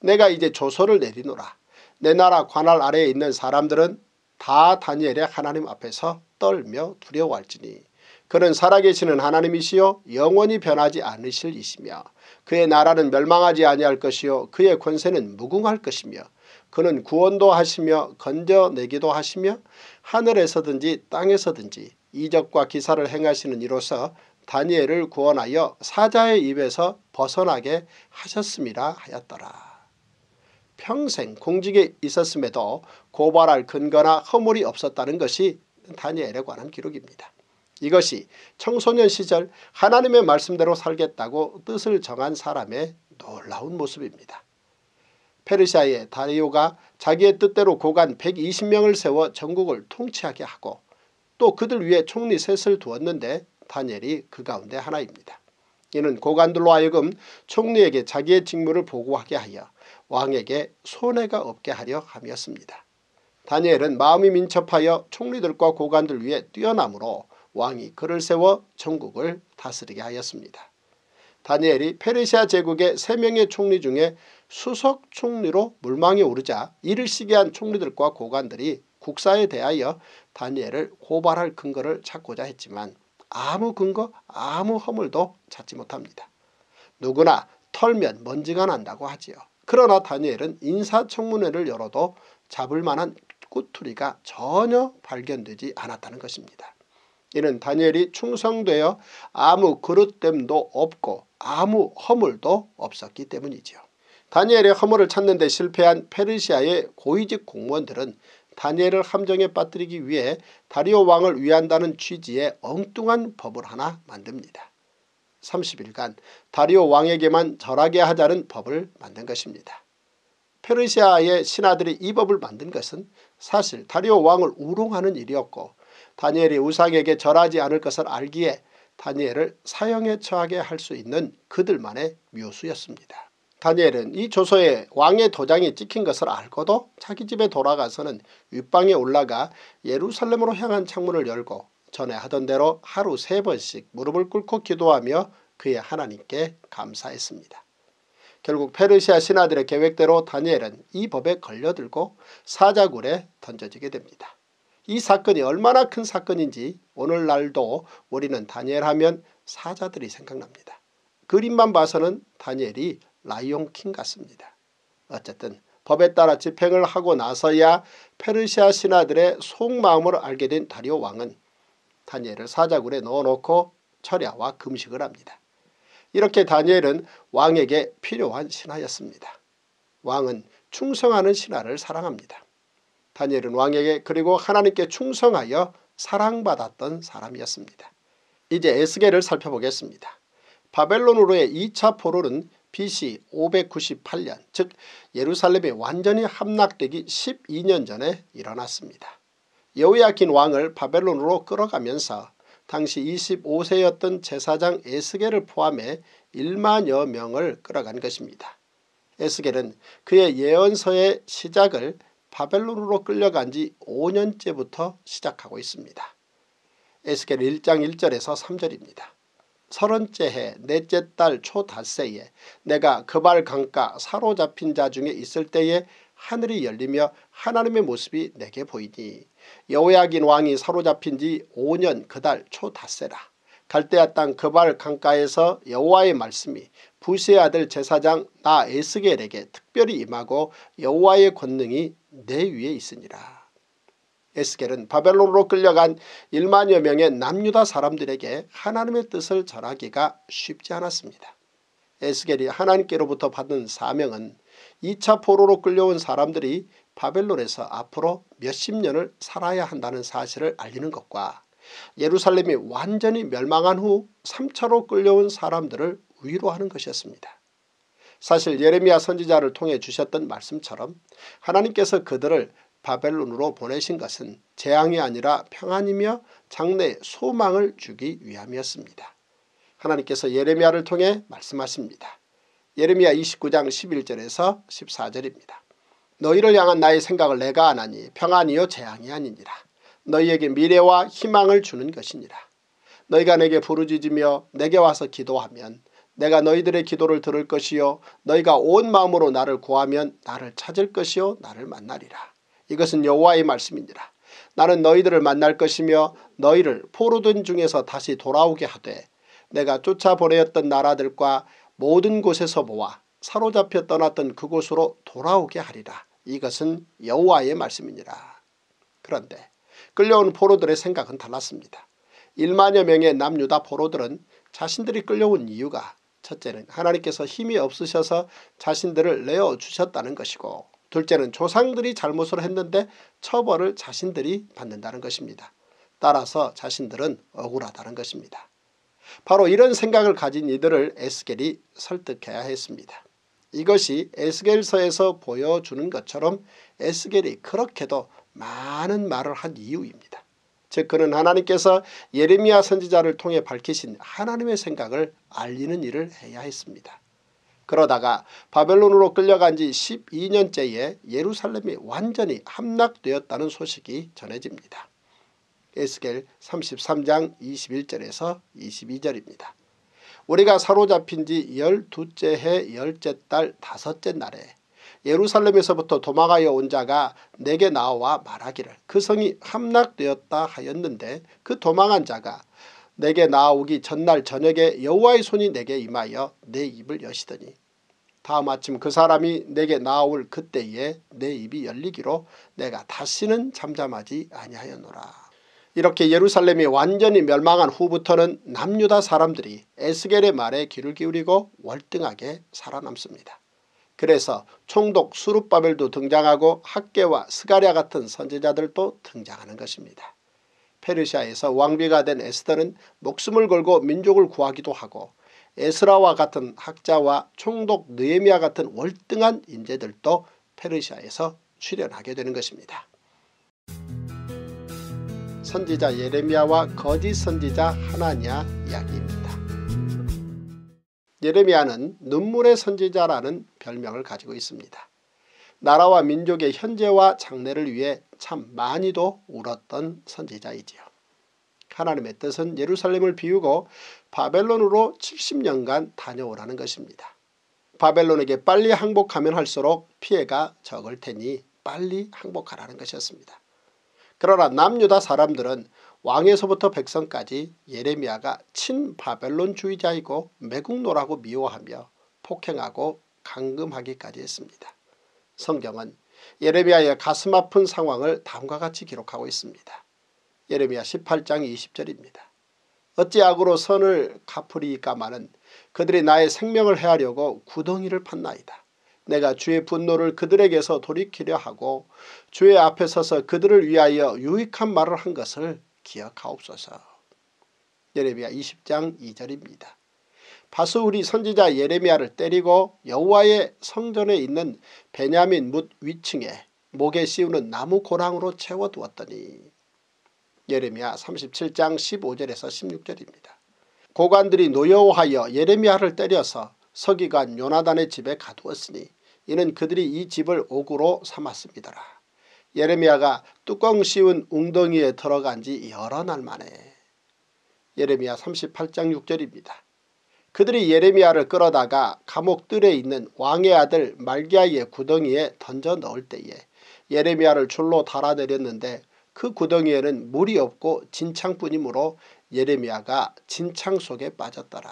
내가 이제 조서를 내리노라. 내 나라 관할 아래에 있는 사람들은 다 다니엘의 하나님 앞에서 떨며 두려워할지니 그는 살아계시는 하나님이시요 영원히 변하지 않으실 이시며 그의 나라는 멸망하지 아니할 것이요 그의 권세는 무궁할 것이며 그는 구원도 하시며 건져내기도 하시며 하늘에서든지 땅에서든지 이적과 기사를 행하시는 이로서 다니엘을 구원하여 사자의 입에서 벗어나게 하셨습니다 하였더라. 평생 공직에 있었음에도 고발할 근거나 허물이 없었다는 것이 다니엘에 관한 기록입니다. 이것이 청소년 시절 하나님의 말씀대로 살겠다고 뜻을 정한 사람의 놀라운 모습입니다. 페르시아의 다리오가 자기의 뜻대로 고관 120명을 세워 전국을 통치하게 하고 또 그들 위에 총리 셋을 두었는데 다니엘이 그 가운데 하나입니다. 이는 고관들로 하여금 총리에게 자기의 직무를 보고하게 하여 왕에게 손해가 없게 하려 함이었습니다. 다니엘은 마음이 민첩하여 총리들과 고관들 위에 뛰어남으로 왕이 그를 세워 전국을 다스리게 하였습니다. 다니엘이 페르시아 제국의 3명의 총리 중에 수석 총리로 물망에 오르자 이를 시기한 총리들과 고관들이 국사에 대하여 다니엘을 고발할 근거를 찾고자 했지만 아무 근거 아무 허물도 찾지 못합니다. 누구나 털면 먼지가 난다고 하지요. 그러나 다니엘은 인사청문회를 열어도 잡을 만한 꼬투리가 전혀 발견되지 않았다는 것입니다. 이는 다니엘이 충성되어 아무 그릇됨도 없고 아무 허물도 없었기 때문이지요. 다니엘의 허물을 찾는 데 실패한 페르시아의 고위직 공무원들은 다니엘을 함정에 빠뜨리기 위해 다리오 왕을 위한다는 취지의 엉뚱한 법을 하나 만듭니다. 30일간 다리오 왕에게만 절하게 하자는 법을 만든 것입니다. 페르시아의 신하들이 이 법을 만든 것은 사실 다리오 왕을 우롱하는 일이었고 다니엘이 우상에게 절하지 않을 것을 알기에 다니엘을 사형에 처하게 할 수 있는 그들만의 묘수였습니다. 다니엘은 이 조서에 왕의 도장이 찍힌 것을 알고도 자기 집에 돌아가서는 윗방에 올라가 예루살렘으로 향한 창문을 열고 전에 하던 대로 하루 세 번씩 무릎을 꿇고 기도하며 그의 하나님께 감사했습니다. 결국 페르시아 신하들의 계획대로 다니엘은 이 법에 걸려들고 사자굴에 던져지게 됩니다. 이 사건이 얼마나 큰 사건인지 오늘날도 우리는 다니엘 하면 사자들이 생각납니다. 그림만 봐서는 다니엘이 라이온킹 같습니다. 어쨌든 법에 따라 집행을 하고 나서야 페르시아 신하들의 속마음을 알게 된 다리오 왕은 다니엘을 사자굴에 넣어놓고 철야와 금식을 합니다. 이렇게 다니엘은 왕에게 필요한 신하였습니다. 왕은 충성하는 신하를 사랑합니다. 다니엘은 왕에게 그리고 하나님께 충성하여 사랑받았던 사람이었습니다. 이제 에스겔을 살펴보겠습니다. 바벨론으로의 2차 포로는 BC 598년 즉 예루살렘이 완전히 함락되기 12년 전에 일어났습니다. 여우야킨 왕을 바벨론으로 끌어가면서 당시 25세였던 제사장 에스겔을 포함해 1만여 명을 끌어간 것입니다. 에스겔은 그의 예언서의 시작을 바벨론으로 끌려간 지 5년째부터 시작하고 있습니다. 에스겔 1장 1절에서 3절입니다. 서른째 해 넷째 달 초닷새에 내가 그발 강가 사로잡힌 자 중에 있을 때에 하늘이 열리며 하나님의 모습이 내게 보이니 여호야긴 왕이 사로잡힌 지 5년 그달 초닷새라 갈대아 땅 그발 강가에서 여호와의 말씀이 부세 아들 제사장 나 에스겔에게 특별히 임하고 여호와의 권능이 내 위에 있으니라. 에스겔은 바벨론으로 끌려간 1만여 명의 남유다 사람들에게 하나님의 뜻을 전하기가 쉽지 않았습니다. 에스겔이 하나님께로부터 받은 사명은 2차 포로로 끌려온 사람들이 바벨론에서 앞으로 몇십 년을 살아야 한다는 사실을 알리는 것과 예루살렘이 완전히 멸망한 후 3차로 끌려온 사람들을 위로하는 것이었습니다. 사실 예레미야 선지자를 통해 주셨던 말씀처럼 하나님께서 그들을 바벨론으로 보내신 것은 재앙이 아니라 평안이며 장래 소망을 주기 위함이었습니다. 하나님께서 예레미야를 통해 말씀하십니다. 예레미야 29장 11절에서 14절입니다. 너희를 향한 나의 생각을 내가 안하니 평안이요 재앙이 아니니라. 너희에게 미래와 희망을 주는 것이니라. 너희가 내게 부르짖으며 내게 와서 기도하면 내가 너희들의 기도를 들을 것이요 너희가 온 마음으로 나를 구하면 나를 찾을 것이요 나를 만나리라. 이것은 여호와의 말씀이니라. 나는 너희들을 만날 것이며 너희를 포로된 중에서 다시 돌아오게 하되 내가 쫓아보내었던 나라들과 모든 곳에서 모아 사로잡혀 떠났던 그곳으로 돌아오게 하리라. 이것은 여호와의 말씀이니라. 그런데 끌려온 포로들의 생각은 달랐습니다. 1만여 명의 남유다 포로들은 자신들이 끌려온 이유가 첫째는 하나님께서 힘이 없으셔서 자신들을 내어주셨다는 것이고 둘째는 조상들이 잘못을 했는데 처벌을 자신들이 받는다는 것입니다. 따라서 자신들은 억울하다는 것입니다. 바로 이런 생각을 가진 이들을 에스겔이 설득해야 했습니다. 이것이 에스겔서에서 보여주는 것처럼 에스겔이 그렇게도 많은 말을 한 이유입니다. 즉 그는 하나님께서 예레미야 선지자를 통해 밝히신 하나님의 생각을 알리는 일을 해야 했습니다. 그러다가 바벨론으로 끌려간 지 12년째에 예루살렘이 완전히 함락되었다는 소식이 전해집니다. 에스겔 33장 21절에서 22절입니다. 우리가 사로잡힌 지 12째 해 10째 달다째 날에 예루살렘에서부터 도망하여 온 자가 내게 나와 말하기를 그 성이 함락되었다 하였는데 그 도망한 자가 내게 나오기 전날 저녁에 여호와의 손이 내게 임하여 내 입을 여시더니 다음 아침 그 사람이 내게 나올 그때에 내 입이 열리기로 내가 다시는 잠잠하지 아니하였노라. 이렇게 예루살렘이 완전히 멸망한 후부터는 남유다 사람들이 에스겔의 말에 귀를 기울이고 월등하게 살아남습니다. 그래서 총독 수룻바벨도 등장하고 학계와 스가랴 같은 선지자들도 등장하는 것입니다. 페르시아에서 왕비가 된 에스더는 목숨을 걸고 민족을 구하기도 하고 에스라와 같은 학자와 총독 느에미아 같은 월등한 인재들도 페르시아에서 출연하게 되는 것입니다. 선지자 예레미야와 거짓 선지자 하나냐 이야기입니다. 예레미야는 눈물의 선지자라는 별명을 가지고 있습니다. 나라와 민족의 현재와 장래를 위해 참 많이도 울었던 선지자이지요. 하나님의 뜻은 예루살렘을 비우고 바벨론으로 70년간 다녀오라는 것입니다. 바벨론에게 빨리 항복하면 할수록 피해가 적을 테니 빨리 항복하라는 것이었습니다. 그러나 남유다 사람들은 왕에서부터 백성까지 예레미야가 친바벨론주의자이고 매국노라고 미워하며 폭행하고 감금하기까지 했습니다. 성경은 예레미야의 가슴 아픈 상황을 다음과 같이 기록하고 있습니다. 예레미야 18장 20절입니다. 어찌 악으로 선을 갚으리까 마는 그들이 나의 생명을 해하려고 구덩이를 팠나이다. 내가 주의 분노를 그들에게서 돌이키려 하고 주의 앞에 서서 그들을 위하여 유익한 말을 한 것을 기억하옵소서. 예레미야 20장 2절입니다. 바스울이 선지자 예레미야를 때리고 여호와의 성전에 있는 베냐민 뭇 위층에 목에 씌우는 나무 고랑으로 채워두었더니 예레미야 37장 15절에서 16절입니다. 고관들이 노여워하여 예레미야를 때려서 서기관 요나단의 집에 가두었으니 이는 그들이 이 집을 옥으로 삼았습니다라. 예레미야가 뚜껑 씌운 웅덩이에 들어간 지 여러 날 만에 예레미야 38장 6절입니다. 그들이 예레미야를 끌어다가 감옥들에 있는 왕의 아들 말기야의 구덩이에 던져 넣을 때에 예레미야를 줄로 달아내렸는데 그 구덩이에는 물이 없고 진창뿐이므로 예레미야가 진창 속에 빠졌더라.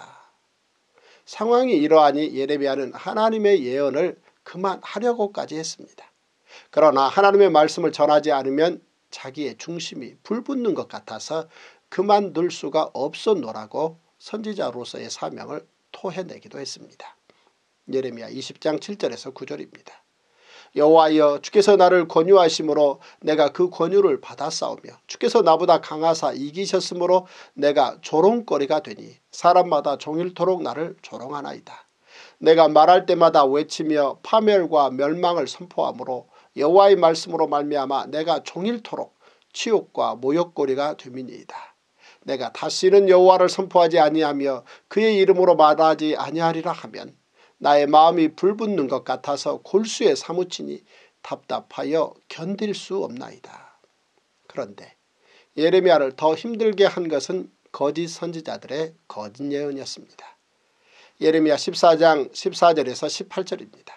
상황이 이러하니 예레미야는 하나님의 예언을 그만하려고까지 했습니다. 그러나 하나님의 말씀을 전하지 않으면 자기의 중심이 불붙는 것 같아서 그만둘 수가 없었노라고 선지자로서의 사명을 토해내기도 했습니다. 예레미야 20장 7절에서 9절입니다. 여호와여 주께서 나를 권유하심으로 내가 그 권유를 받았사오며 주께서 나보다 강하사 이기셨으므로 내가 조롱거리가 되니 사람마다 종일토록 나를 조롱하나이다. 내가 말할 때마다 외치며 파멸과 멸망을 선포함으로 여호와의 말씀으로 말미암아 내가 종일토록 치욕과 모욕거리가 되민이다. 내가 다시는 여호와를 선포하지 아니하며 그의 이름으로 말하지 아니하리라 하면 나의 마음이 불붙는 것 같아서 골수에 사무치니 답답하여 견딜 수 없나이다. 그런데 예레미야를 더 힘들게 한 것은 거짓 선지자들의 거짓 예언이었습니다. 예레미야 14장 14절에서 18절입니다.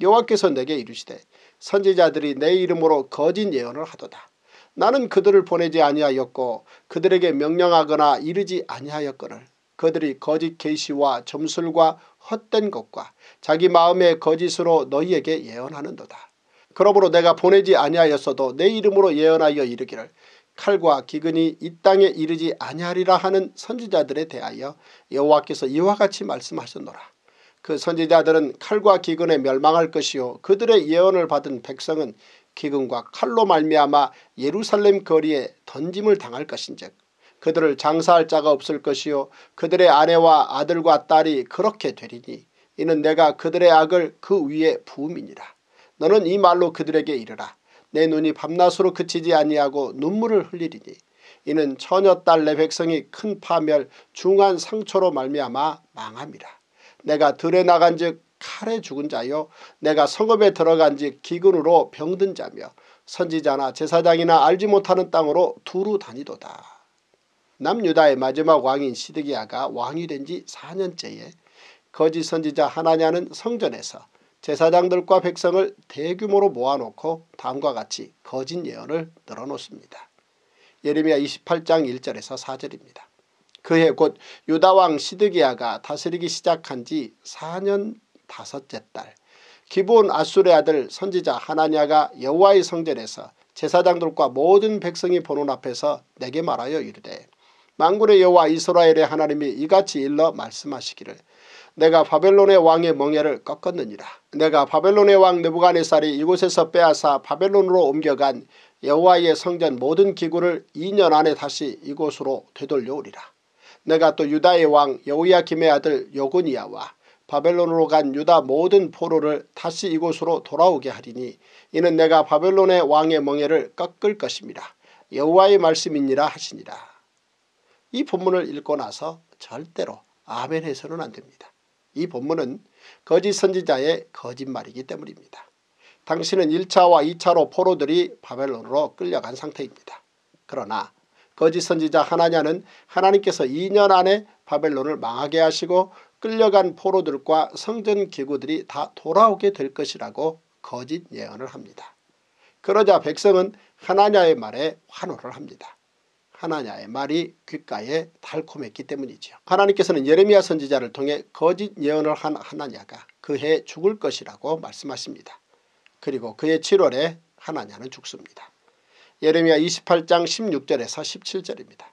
여호와께서 내게 이르시되 선지자들이 내 이름으로 거짓 예언을 하도다. 나는 그들을 보내지 아니하였고 그들에게 명령하거나 이르지 아니하였거늘 그들이 거짓 계시와 점술과 헛된 것과 자기 마음의 거짓으로 너희에게 예언하는도다. 그러므로 내가 보내지 아니하였어도 내 이름으로 예언하여 이르기를 칼과 기근이 이 땅에 이르지 아니하리라 하는 선지자들에 대하여 여호와께서 이와 같이 말씀하셨노라. 그 선지자들은 칼과 기근에 멸망할 것이요 그들의 예언을 받은 백성은 기근과 칼로 말미암아 예루살렘 거리에 던짐을 당할 것인즉 그들을 장사할 자가 없을 것이요 그들의 아내와 아들과 딸이 그렇게 되리니 이는 내가 그들의 악을 그 위에 부음이니라. 너는 이 말로 그들에게 이르라. 내 눈이 밤낮으로 그치지 아니하고 눈물을 흘리리니 이는 처녀 딸내 백성이 큰 파멸 중한 상처로 말미암아 망함이라. 내가 들에 나간 즉 칼에 죽은 자요 내가 성읍에 들어간 지 기근으로 병든 자며 선지자나 제사장이나 알지 못하는 땅으로 두루 다니도다. 남유다의 마지막 왕인 시드기야가 왕이 된 지 4년째에 거짓 선지자 하나냐는 성전에서 제사장들과 백성을 대규모로 모아놓고 다음과 같이 거짓 예언을 늘어놓습니다. 예레미야 28장 1절에서 4절입니다. 그해 곧 유다왕 시드기야가 다스리기 시작한 지 4년 다섯째 딸기본온수술의 아들 선지자 하나냐가 여호와의 성전에서 제사장들과 모든 백성이 보는 앞에서 내게 말하여 이르되 망군의 여호와 이스라엘의 하나님이 이같이 일러 말씀하시기를 내가 바벨론의 왕의 멍에를 꺾었느니라. 내가 바벨론의 왕 느부갓네살이 이곳에서 빼앗아 바벨론으로 옮겨간 여호와의 성전 모든 기구를 2년 안에 다시 이곳으로 되돌려오리라. 내가 또 유다의 왕 여호야김의 아들 요고니아와 바벨론으로 간 유다 모든 포로를 다시 이곳으로 돌아오게 하리니 이는 내가 바벨론의 왕의 멍에를 꺾을 것입니다. 여호와의 말씀이니라 하시니라. 이 본문을 읽고 나서 절대로 아멘 해서는 안됩니다. 이 본문은 거짓 선지자의 거짓말이기 때문입니다. 당신은 1차와 2차로 포로들이 바벨론으로 끌려간 상태입니다. 그러나 거짓 선지자 하나냐는 하나님께서 2년 안에 바벨론을 망하게 하시고 끌려간 포로들과 성전 기구들이 다 돌아오게 될 것이라고 거짓 예언을 합니다. 그러자 백성은 하나냐의 말에 환호를 합니다. 하나냐의 말이 귓가에 달콤했기 때문이지 하나님께서는 예레미야 선지자를 통해 거짓 예언을 한 하나냐가 그해 죽을 것이라고 말씀하십니다. 그리고 그해 7월에 하나냐는 죽습니다. 예레미야 28장 16절에서 17절입니다.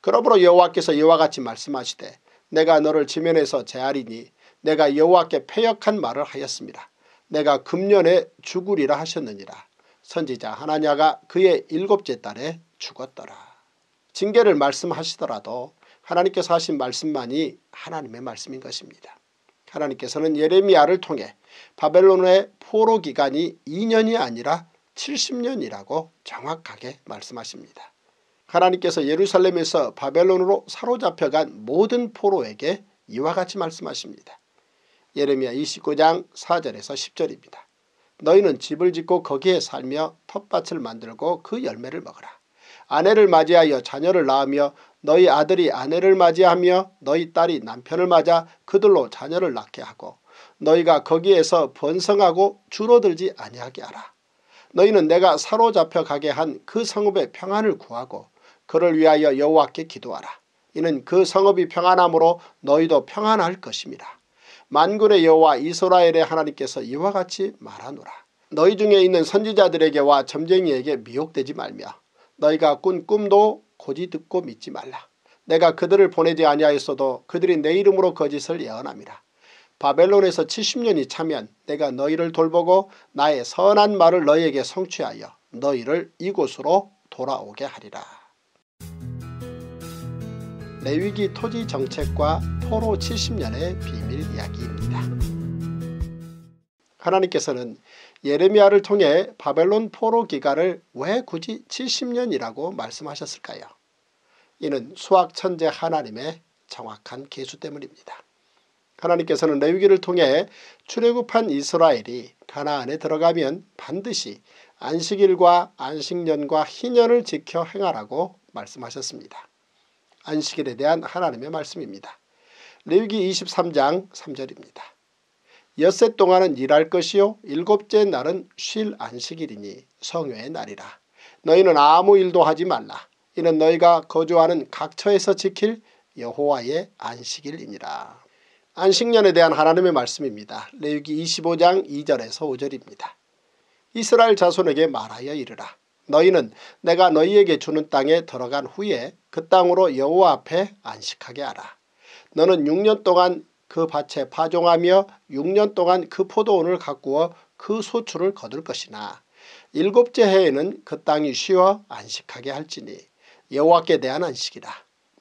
그러므로 여호와께서 이와 같이 말씀하시되 내가 너를 지면에서 재하리니 내가 여호와께 패역한 말을 하였습니다. 내가 금년에 죽으리라 하셨느니라. 선지자 하나냐가 그의 일곱째 딸에 죽었더라. 징계를 말씀하시더라도 하나님께서 하신 말씀만이 하나님의 말씀인 것입니다. 하나님께서는 예레미야를 통해 바벨론의 포로기간이 2년이 아니라 70년이라고 정확하게 말씀하십니다. 하나님께서 예루살렘에서 바벨론으로 사로잡혀간 모든 포로에게 이와 같이 말씀하십니다. 예레미야 29장 4절에서 10절입니다. 너희는 집을 짓고 거기에 살며 텃밭을 만들고 그 열매를 먹어라. 아내를 맞이하여 자녀를 낳으며 너희 아들이 아내를 맞이하며 너희 딸이 남편을 맞아 그들로 자녀를 낳게 하고 너희가 거기에서 번성하고 줄어들지 아니하게 하라. 너희는 내가 사로잡혀 가게 한 그 성읍의 평안을 구하고 그를 위하여 여호와께 기도하라. 이는 그 성읍이 평안함으로 너희도 평안할 것입니다. 만군의 여호와 이스라엘의 하나님께서 이와 같이 말하노라. 너희 중에 있는 선지자들에게와 점쟁이에게 미혹되지 말며 너희가 꾼 꿈도 고지 듣고 믿지 말라. 내가 그들을 보내지 아니하였어도 그들이 내 이름으로 거짓을 예언합니다. 바벨론에서 70년이 차면 내가 너희를 돌보고 나의 선한 말을 너희에게 성취하여 너희를 이곳으로 돌아오게 하리라. 레위기 토지 정책과 포로 70년의 비밀 이야기입니다. 하나님께서는 예레미야를 통해 바벨론 포로 기간을 왜 굳이 70년이라고 말씀하셨을까요? 이는 수학 천재 하나님의 정확한 계수 때문입니다. 하나님께서는 레위기를 통해 출애굽한 이스라엘이 가나안에 들어가면 반드시 안식일과 안식년과 희년을 지켜 행하라고 말씀하셨습니다. 안식일에 대한 하나님의 말씀입니다. 레위기 23장 3절입니다. 엿새 동안은 일할 것이요 일곱째 날은 쉴 안식일이니 성회의 날이라. 너희는 아무 일도 하지 말라. 이는 너희가 거주하는 각처에서 지킬 여호와의 안식일이니라. 안식년에 대한 하나님의 말씀입니다. 레위기 25장 2절에서 5절입니다. 이스라엘 자손에게 말하여 이르라. 너희는 내가 너희에게 주는 땅에 들어간 후에 그 땅으로 여호와 앞에 안식하게 하라. 너는 6년 동안 그 밭에 파종하며 6년 동안 그 포도원을 가꾸어 그 소출을 거둘 것이나 일곱째 해에는 그 땅이 쉬어 안식하게 할지니 여호와께 대한 안식이라.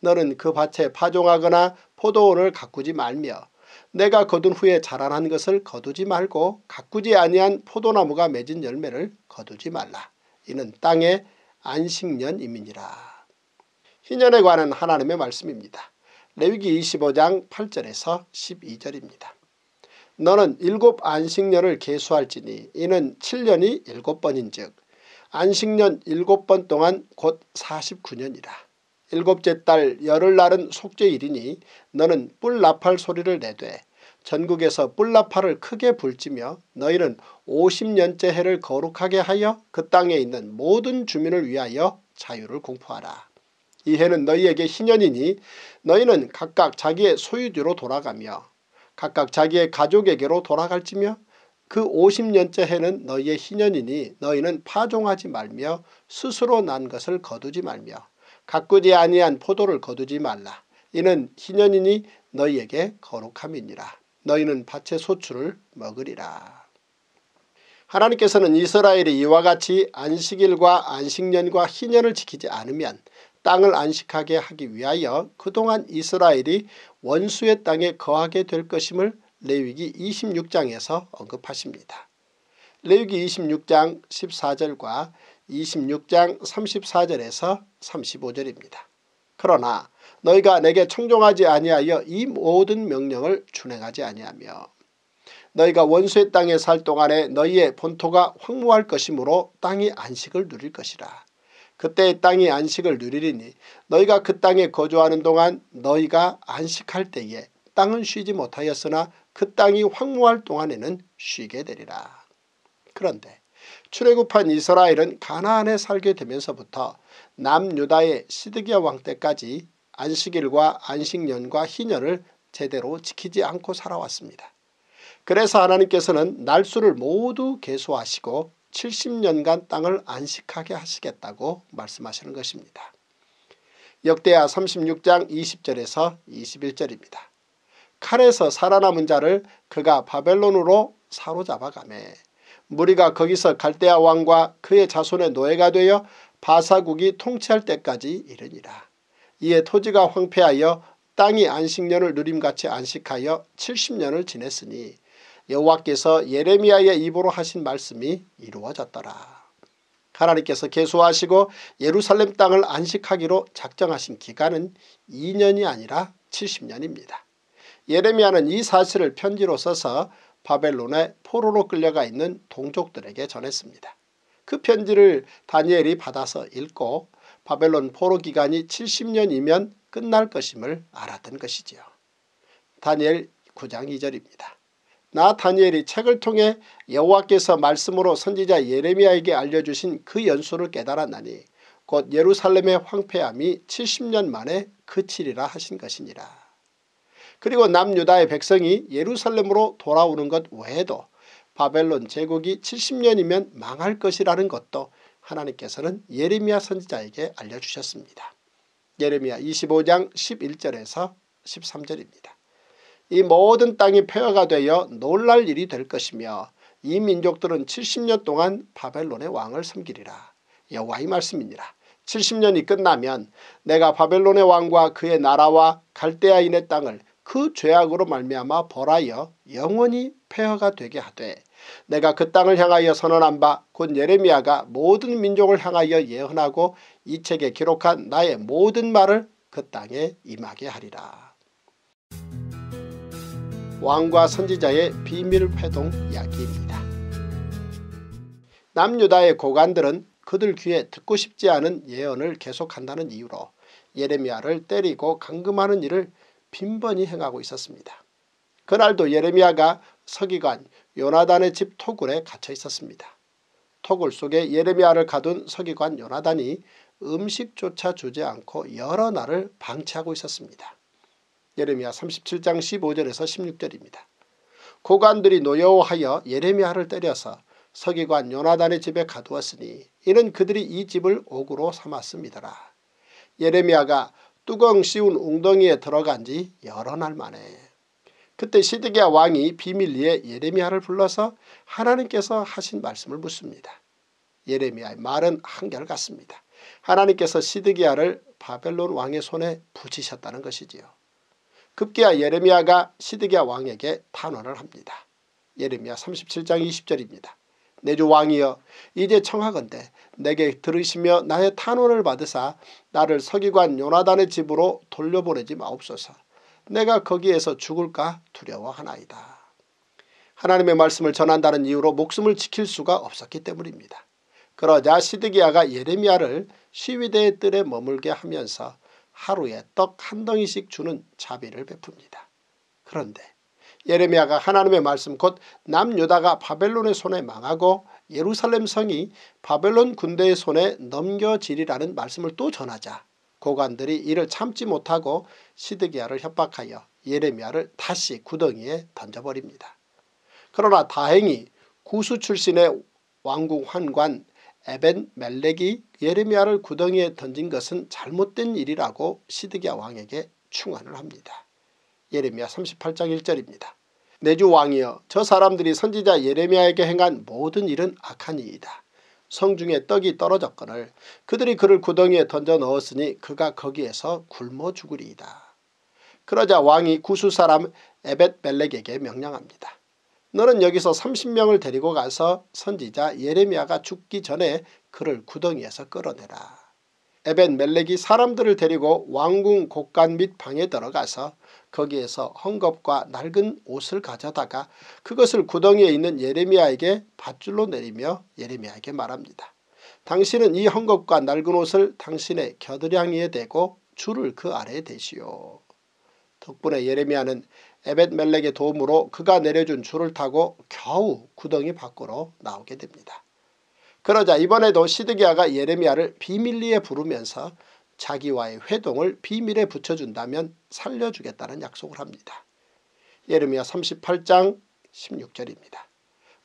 너는 그 밭에 파종하거나 포도원을 가꾸지 말며 내가 거둔 후에 자라난 것을 거두지 말고 가꾸지 아니한 포도나무가 맺은 열매를 거두지 말라. 이는 땅의 안식년임이니라. 희년에 관한 하나님의 말씀입니다. 레위기 25장 8절에서 12절입니다. 너는 일곱 안식년을 계수할지니 이는 7년이 일곱 번인즉 안식년 일곱 번 동안 곧 49년이라. 일곱째 달 열흘 날은 속죄일이니 너는 뿔 나팔 소리를 내되 전국에서 뿔나팔을 크게 불지며 너희는 50년째 해를 거룩하게 하여 그 땅에 있는 모든 주민을 위하여 자유를 공포하라. 이 해는 너희에게 희년이니 너희는 각각 자기의 소유주로 돌아가며 각각 자기의 가족에게로 돌아갈지며 그 50년째 해는 너희의 희년이니 너희는 파종하지 말며 스스로 난 것을 거두지 말며 가꾸지 아니한 포도를 거두지 말라. 이는 희년이니 너희에게 거룩함이니라. 너희는 밭의 소출을 먹으리라. 하나님께서는 이스라엘이 이와 같이 안식일과 안식년과 희년을 지키지 않으면 땅을 안식하게 하기 위하여 그동안 이스라엘이 원수의 땅에 거하게 될 것임을 레위기 26장에서 언급하십니다. 레위기 26장 14절과 26장 34절에서 35절입니다. 그러나 너희가 내게 청종하지 아니하여 이 모든 명령을 준행하지 아니하며 너희가 원수의 땅에 살 동안에 너희의 본토가 황무할 것이므로 땅이 안식을 누릴 것이라. 그때 땅이 안식을 누리리니 너희가 그 땅에 거주하는 동안 너희가 안식할 때에 땅은 쉬지 못하였으나 그 땅이 황무할 동안에는 쉬게 되리라. 그런데 출애굽한 이스라엘은 가나안에 살게 되면서부터 남유다의 시드기야 왕 때까지 안식일과 안식년과 희년을 제대로 지키지 않고 살아왔습니다. 그래서 하나님께서는 날수를 모두 개수하시고 70년간 땅을 안식하게 하시겠다고 말씀하시는 것입니다. 역대하 36장 20절에서 21절입니다. 칼에서 살아남은 자를 그가 바벨론으로 사로잡아가매 무리가 거기서 갈대아 왕과 그의 자손의 노예가 되어 바사국이 통치할 때까지 이르니라. 이에 토지가 황폐하여 땅이 안식년을 누림같이 안식하여 70년을 지냈으니 여호와께서 예레미야의 입으로 하신 말씀이 이루어졌더라. 하나님께서 개수하시고 예루살렘 땅을 안식하기로 작정하신 기간은 2년이 아니라 70년입니다. 예레미야는 이 사실을 편지로 써서 바벨론의 포로로 끌려가 있는 동족들에게 전했습니다. 그 편지를 다니엘이 받아서 읽고 바벨론 포로 기간이 70년이면 끝날 것임을 알았던 것이지요. 다니엘 9장 2절입니다. 나 다니엘이 책을 통해 여호와께서 말씀으로 선지자 예레미야에게 알려주신 그 연수를 깨달았나니 곧 예루살렘의 황폐함이 70년 만에 그치리라 하신 것이니라. 그리고 남유다의 백성이 예루살렘으로 돌아오는 것 외에도 바벨론 제국이 70년이면 망할 것이라는 것도 하나님께서는 예레미야 선지자에게 알려주셨습니다. 예레미야 25장 11절에서 13절입니다. 이 모든 땅이 폐허가 되어 놀랄 일이 될 것이며 이 민족들은 70년 동안 바벨론의 왕을 섬기리라. 여호와의 말씀이니라. 70년이 끝나면 내가 바벨론의 왕과 그의 나라와 갈대아인의 땅을 그 죄악으로 말미암아 벌하여 영원히 폐허가 되게 하되 내가 그 땅을 향하여 선언한 바 곧 예레미야가 모든 민족을 향하여 예언하고 이 책에 기록한 나의 모든 말을 그 땅에 임하게 하리라. 왕과 선지자의 비밀 회동 이야기입니다. 남유다의 고관들은 그들 귀에 듣고 싶지 않은 예언을 계속한다는 이유로 예레미야를 때리고 감금하는 일을 빈번히 행하고 있었습니다. 그날도 예레미야가 서기관 요나단의 집 토굴에 갇혀 있었습니다. 토굴 속에 예레미야를 가둔 서기관 요나단이 음식조차 주지 않고 여러 날을 방치하고 있었습니다. 예레미야 37장 15절에서 16절입니다. 고관들이 노여워하여 예레미야를 때려서 서기관 요나단의 집에 가두었으니 이는 그들이 이 집을 옥으로 삼았습니다라. 예레미야가 뚜껑 씌운 웅덩이에 들어간 지 여러 날 만에 그때 시드기야 왕이 비밀리에 예레미야를 불러서 하나님께서 하신 말씀을 묻습니다. 예레미야의 말은 한결같습니다. 하나님께서 시드기야를 바벨론 왕의 손에 붙이셨다는 것이지요. 급기야 예레미야가 시드기야 왕에게 탄원을 합니다. 예레미야 37장 20절입니다. 내 주 왕이여 이제 청하건대 내게 들으시며 나의 탄원을 받으사 나를 서기관 요나단의 집으로 돌려보내지 마옵소서. 내가 거기에서 죽을까 두려워하나이다. 하나님의 말씀을 전한다는 이유로 목숨을 지킬 수가 없었기 때문입니다. 그러자 시드기야가 예레미야를 시위대의 뜰에 머물게 하면서 하루에 떡 한 덩이씩 주는 자비를 베풉니다. 그런데 예레미야가 하나님의 말씀 곧 남유다가 바벨론의 손에 망하고 예루살렘 성이 바벨론 군대의 손에 넘겨지리라는 말씀을 또 전하자 고관들이 이를 참지 못하고 시드기야를 협박하여 예레미야를 다시 구덩이에 던져버립니다. 그러나 다행히 구수 출신의 왕궁 환관 에벤 멜렉이 예레미야를 구덩이에 던진 것은 잘못된 일이라고 시드기야 왕에게 충언을 합니다. 예레미야 38장 1절입니다. 내주 왕이여 저 사람들이 선지자 예레미야에게 행한 모든 일은 악한 이이다. 성 중에 떡이 떨어졌거늘 그들이 그를 구덩이에 던져 넣었으니 그가 거기에서 굶어 죽으리이다. 그러자 왕이 구수 사람 에벳멜렉에게 명령합니다. 너는 여기서 30명을 데리고 가서 선지자 예레미야가 죽기 전에 그를 구덩이에서 끌어내라. 에벤멜렉이 사람들을 데리고 왕궁 곳간 및 방에 들어가서 거기에서 헝겊과 낡은 옷을 가져다가 그것을 구덩이에 있는 예레미야에게 밧줄로 내리며 예레미야에게 말합니다. 당신은 이 헝겊과 낡은 옷을 당신의 겨드랑이에 대고 줄을 그 아래에 대시오. 덕분에 예레미야는 에벳멜렉의 도움으로 그가 내려준 줄을 타고 겨우 구덩이 밖으로 나오게 됩니다. 그러자 이번에도 시드기야가 예레미야를 비밀리에 부르면서 자기와의 회동을 비밀에 붙여준다면 살려주겠다는 약속을 합니다. 예레미야 38장 16절입니다.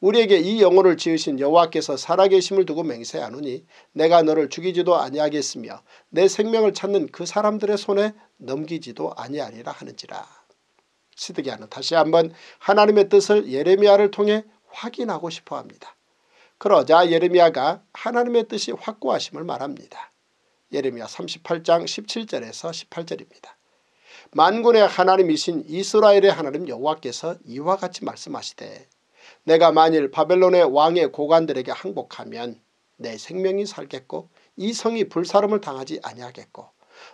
우리에게 이 영혼을 지으신 여호와께서 살아계심을 두고 맹세하노니 내가 너를 죽이지도 아니하겠으며 내 생명을 찾는 그 사람들의 손에 넘기지도 아니하리라 하는지라. 시드기야는 다시 한번 하나님의 뜻을 예레미야를 통해 확인하고 싶어합니다. 그러자 예레미야가 하나님의 뜻이 확고하심을 말합니다. 예레미야 38장 17절에서 18절입니다. 만군의 하나님이신 이스라엘의 하나님 여호와께서 이와 같이 말씀하시되 내가 만일 바벨론의 왕의 고관들에게 항복하면 내 생명이 살겠고 이 성이 불사름을 당하지 아니하겠고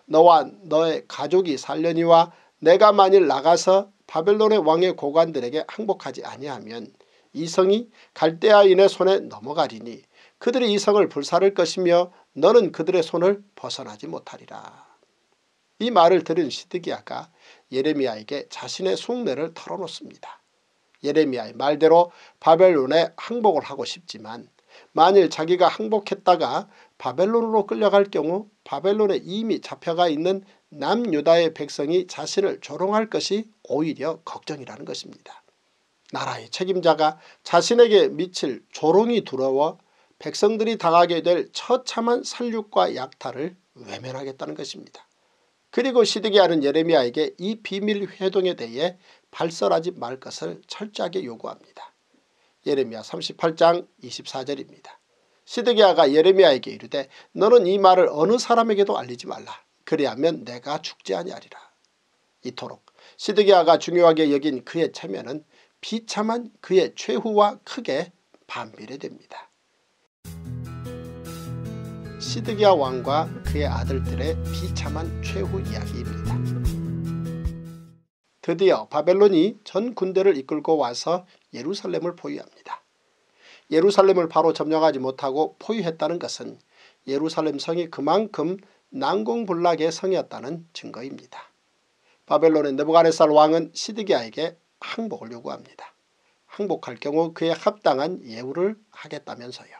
너와 너의 가족이 살려니와 내가 만일 나가서 바벨론의 왕의 고관들에게 항복하지 아니하면 이 성이 갈대아인의 손에 넘어가리니 그들이 이 성을 불사를 것이며 너는 그들의 손을 벗어나지 못하리라. 이 말을 들은 시드기야가 예레미야에게 자신의 속내를 털어놓습니다. 예레미야의 말대로 바벨론에 항복을 하고 싶지만 만일 자기가 항복했다가 바벨론으로 끌려갈 경우 바벨론에 이미 잡혀가 있는 남유다의 백성이 자신을 조롱할 것이 오히려 걱정이라는 것입니다. 나라의 책임자가 자신에게 미칠 조롱이 두려워 백성들이 당하게 될 처참한 살육과 약탈을 외면하겠다는 것입니다. 그리고 시드기 하는 예레미야에게 이 비밀 회동에 대해 발설하지 말 것을 철저하게 요구합니다. 예레미야 38장 24절입니다. 시드기야가 예레미야에게 이르되 너는 이 말을 어느 사람에게도 알리지 말라. 그리하면 내가 죽지 아니하리라. 이토록 시드기야가 중요하게 여긴 그의 체면은 비참한 그의 최후와 크게 반비례됩니다. 시드기아 왕과 그의 아들들의 비참한 최후 이야기입니다. 드디어 바벨론이 전 군대를 이끌고 와서 예루살렘을 포위합니다. 예루살렘을 바로 점령하지 못하고 포위했다는 것은 예루살렘 성이 그만큼 난공불락의 성이었다는 증거입니다. 바벨론의 느부갓네살 왕은 시드기야에게 항복을 요구합니다. 항복할 경우 그에 합당한 예우를 하겠다면서요.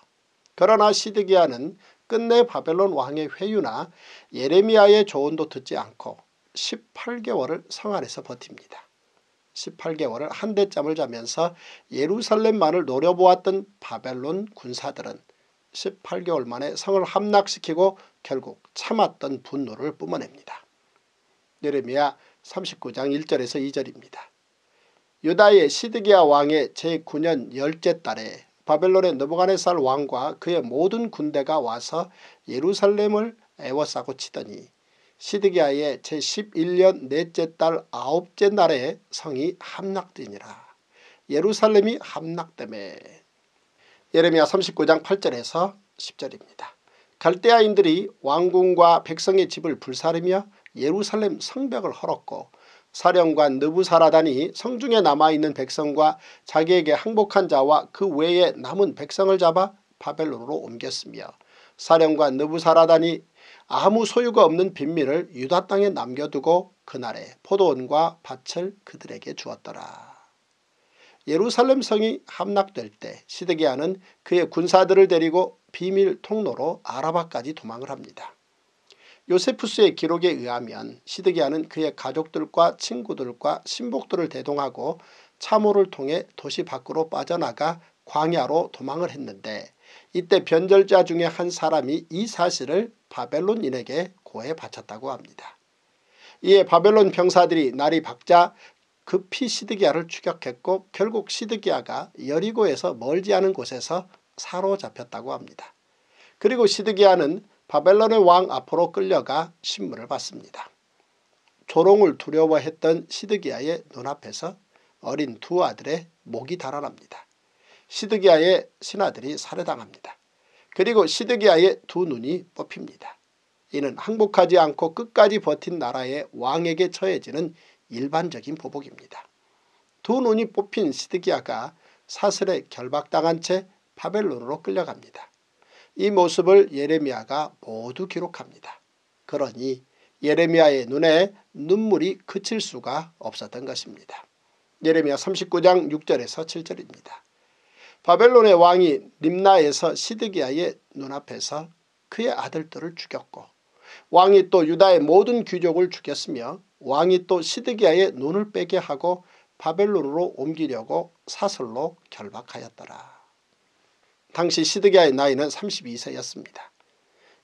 그러나 시드기야는 끝내 바벨론 왕의 회유나 예레미야의 조언도 듣지 않고 18개월을 성 안에서 버팁니다. 18개월을 한 대잠을 자면서 예루살렘만을 노려보았던 바벨론 군사들은 18개월 만에 성을 함락시키고 결국 참았던 분노를 뿜어냅니다. 예레미야 39장 1절에서 2절입니다. 유다의 시드기야 왕의 제9년 열째 달에 바벨론의 느부갓네살 왕과 그의 모든 군대가 와서 예루살렘을 애워싸고 치더니 시드기야의 제11년 넷째 달 아홉째 날에 성이 함락되니라. 예루살렘이 함락됨에 예레미야 39장 8절에서 10절입니다. 갈대아인들이 왕궁과 백성의 집을 불사르며 예루살렘 성벽을 헐었고 사령관 느부사라단이 성중에 남아있는 백성과 자기에게 항복한 자와 그 외에 남은 백성을 잡아 바벨론으로 옮겼으며 사령관 느부사라단이 아무 소유가 없는 빈민을 유다 땅에 남겨두고 그날에 포도원과 밭을 그들에게 주었더라. 예루살렘 성이 함락될 때 시드기야는 그의 군사들을 데리고 비밀 통로로 아라바까지 도망을 합니다. 요세푸스의 기록에 의하면 시드기아는 그의 가족들과 친구들과 신복들을 대동하고 참호를 통해 도시 밖으로 빠져나가 광야로 도망을 했는데 이때 변절자 중에 한 사람이 이 사실을 바벨론인에게 고해 바쳤다고 합니다. 이에 바벨론 병사들이 날이 밝자 급히 시드기아를 추격했고 결국 시드기아가 여리고에서 멀지 않은 곳에서 사로잡혔다고 합니다. 그리고 시드기아는 바벨론의 왕 앞으로 끌려가 신문을 받습니다. 조롱을 두려워했던 시드기야의 눈앞에서 어린 두 아들의 목이 달아납니다. 시드기야의 신하들이 살해당합니다. 그리고 시드기야의 두 눈이 뽑힙니다. 이는 항복하지 않고 끝까지 버틴 나라의 왕에게 처해지는 일반적인 보복입니다. 두 눈이 뽑힌 시드기야가 사슬에 결박당한 채 바벨론으로 끌려갑니다. 이 모습을 예레미야가 모두 기록합니다. 그러니 예레미야의 눈에 눈물이 그칠 수가 없었던 것입니다. 예레미야 39장 6절에서 7절입니다. 바벨론의 왕이 림나에서 시드기야의 눈앞에서 그의 아들들을 죽였고 왕이 또 유다의 모든 귀족을 죽였으며 왕이 또 시드기야의 눈을 빼게 하고 바벨론으로 옮기려고 사슬로 결박하였더라. 당시 시드기야의 나이는 32세였습니다.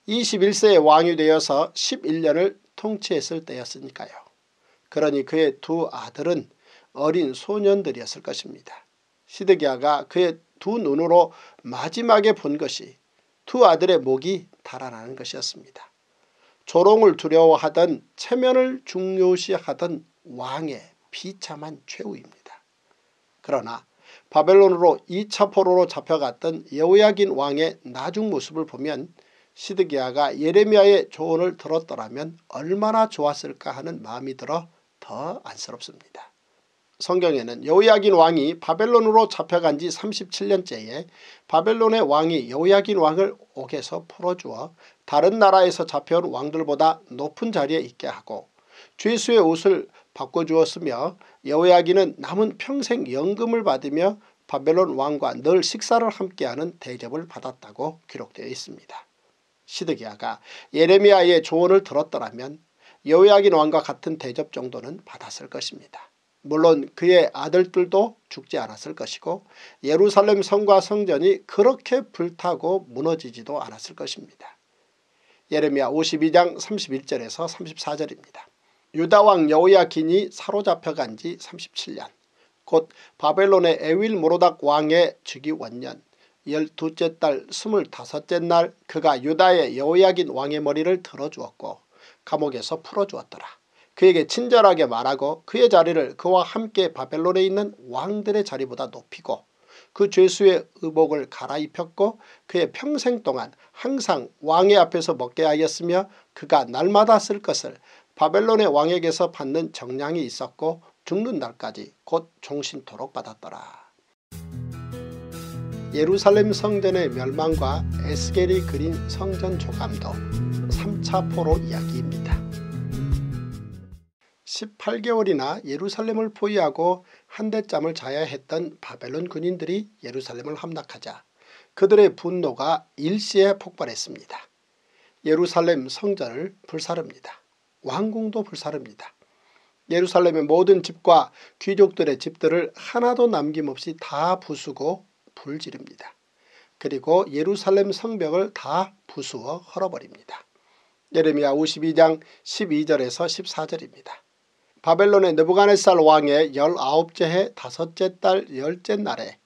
21세에 왕이 되어서 11년을 통치했을 때였으니까요. 그러니 그의 두 아들은 어린 소년들이었을 것입니다. 시드기야가 그의 두 눈으로 마지막에 본 것이 두 아들의 목이 달아나는 것이었습니다. 조롱을 두려워하던 체면을 중요시하던 왕의 비참한 최후입니다. 그러나 바벨론으로 2차 포로로 잡혀갔던 여우야긴 왕의 나중 모습을 보면 시드기야가 예레미야의 조언을 들었더라면 얼마나 좋았을까 하는 마음이 들어 더 안쓰럽습니다. 성경에는 여우야긴 왕이 바벨론으로 잡혀간 지 37년째에 바벨론의 왕이 여우야긴 왕을 옥에서 풀어주어 다른 나라에서 잡혀온 왕들보다 높은 자리에 있게 하고 죄수의 옷을 바꿔주었으며 여호야기는 남은 평생 연금을 받으며 바벨론 왕과 늘 식사를 함께하는 대접을 받았다고 기록되어 있습니다. 시드기야가 예레미야의 조언을 들었더라면 여호야긴 왕과 같은 대접 정도는 받았을 것입니다. 물론 그의 아들들도 죽지 않았을 것이고 예루살렘 성과 성전이 그렇게 불타고 무너지지도 않았을 것입니다. 예레미야 52장 31절에서 34절입니다. 유다왕 여호야긴이 사로잡혀간 지 37년 곧 바벨론의 에윌 모로닥 왕의 즉위 원년 1 2째달2 5째날 그가 유다의 여호야긴 왕의 머리를 들어주었고 감옥에서 풀어주었더라. 그에게 친절하게 말하고 그의 자리를 그와 함께 바벨론에 있는 왕들의 자리보다 높이고 그 죄수의 의복을 갈아입혔고 그의 평생 동안 항상 왕의 앞에서 먹게 하였으며 그가 날마다 쓸 것을 바벨론의 왕에게서 받는 정량이 있었고 죽는 날까지 곧 종신토록 받았더라. 예루살렘 성전의 멸망과 에스겔이 그린 성전 조감도 3차 포로 이야기입니다. 18개월이나 예루살렘을 포위하고 한 대짬을 자야 했던 바벨론 군인들이 예루살렘을 함락하자 그들의 분노가 일시에 폭발했습니다. 예루살렘 성전을 불사릅니다. 왕궁도 불사릅니다. 예루살렘의 모든 집과 귀족들의 집들을 하나도 남김없이 다 부수고 불지릅니다. 그리고 예루살렘 성벽을 다 부수어 헐어버립니다. 예레미야 52장 12절에서 14절입니다. 바벨론의 느부갓네살 왕의 19째 해 다섯째 달 열째 날에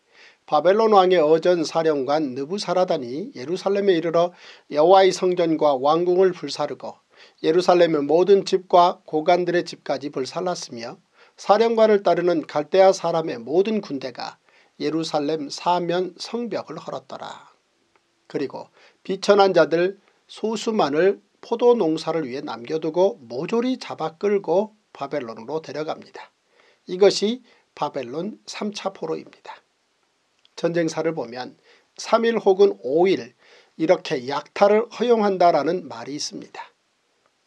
바벨론 왕의 어전 사령관 느부사라단이 예루살렘에 이르러 여호와의 성전과 왕궁을 불사르고 예루살렘의 모든 집과 고관들의 집까지 불살랐으며 사령관을 따르는 갈대아 사람의 모든 군대가 예루살렘 사면 성벽을 헐었더라. 그리고 비천한 자들 소수만을 포도 농사를 위해 남겨두고 모조리 잡아 끌고 바벨론으로 데려갑니다. 이것이 바벨론 3차 포로입니다. 전쟁사를 보면 3일 혹은 5일 이렇게 약탈을 허용한다라는 말이 있습니다.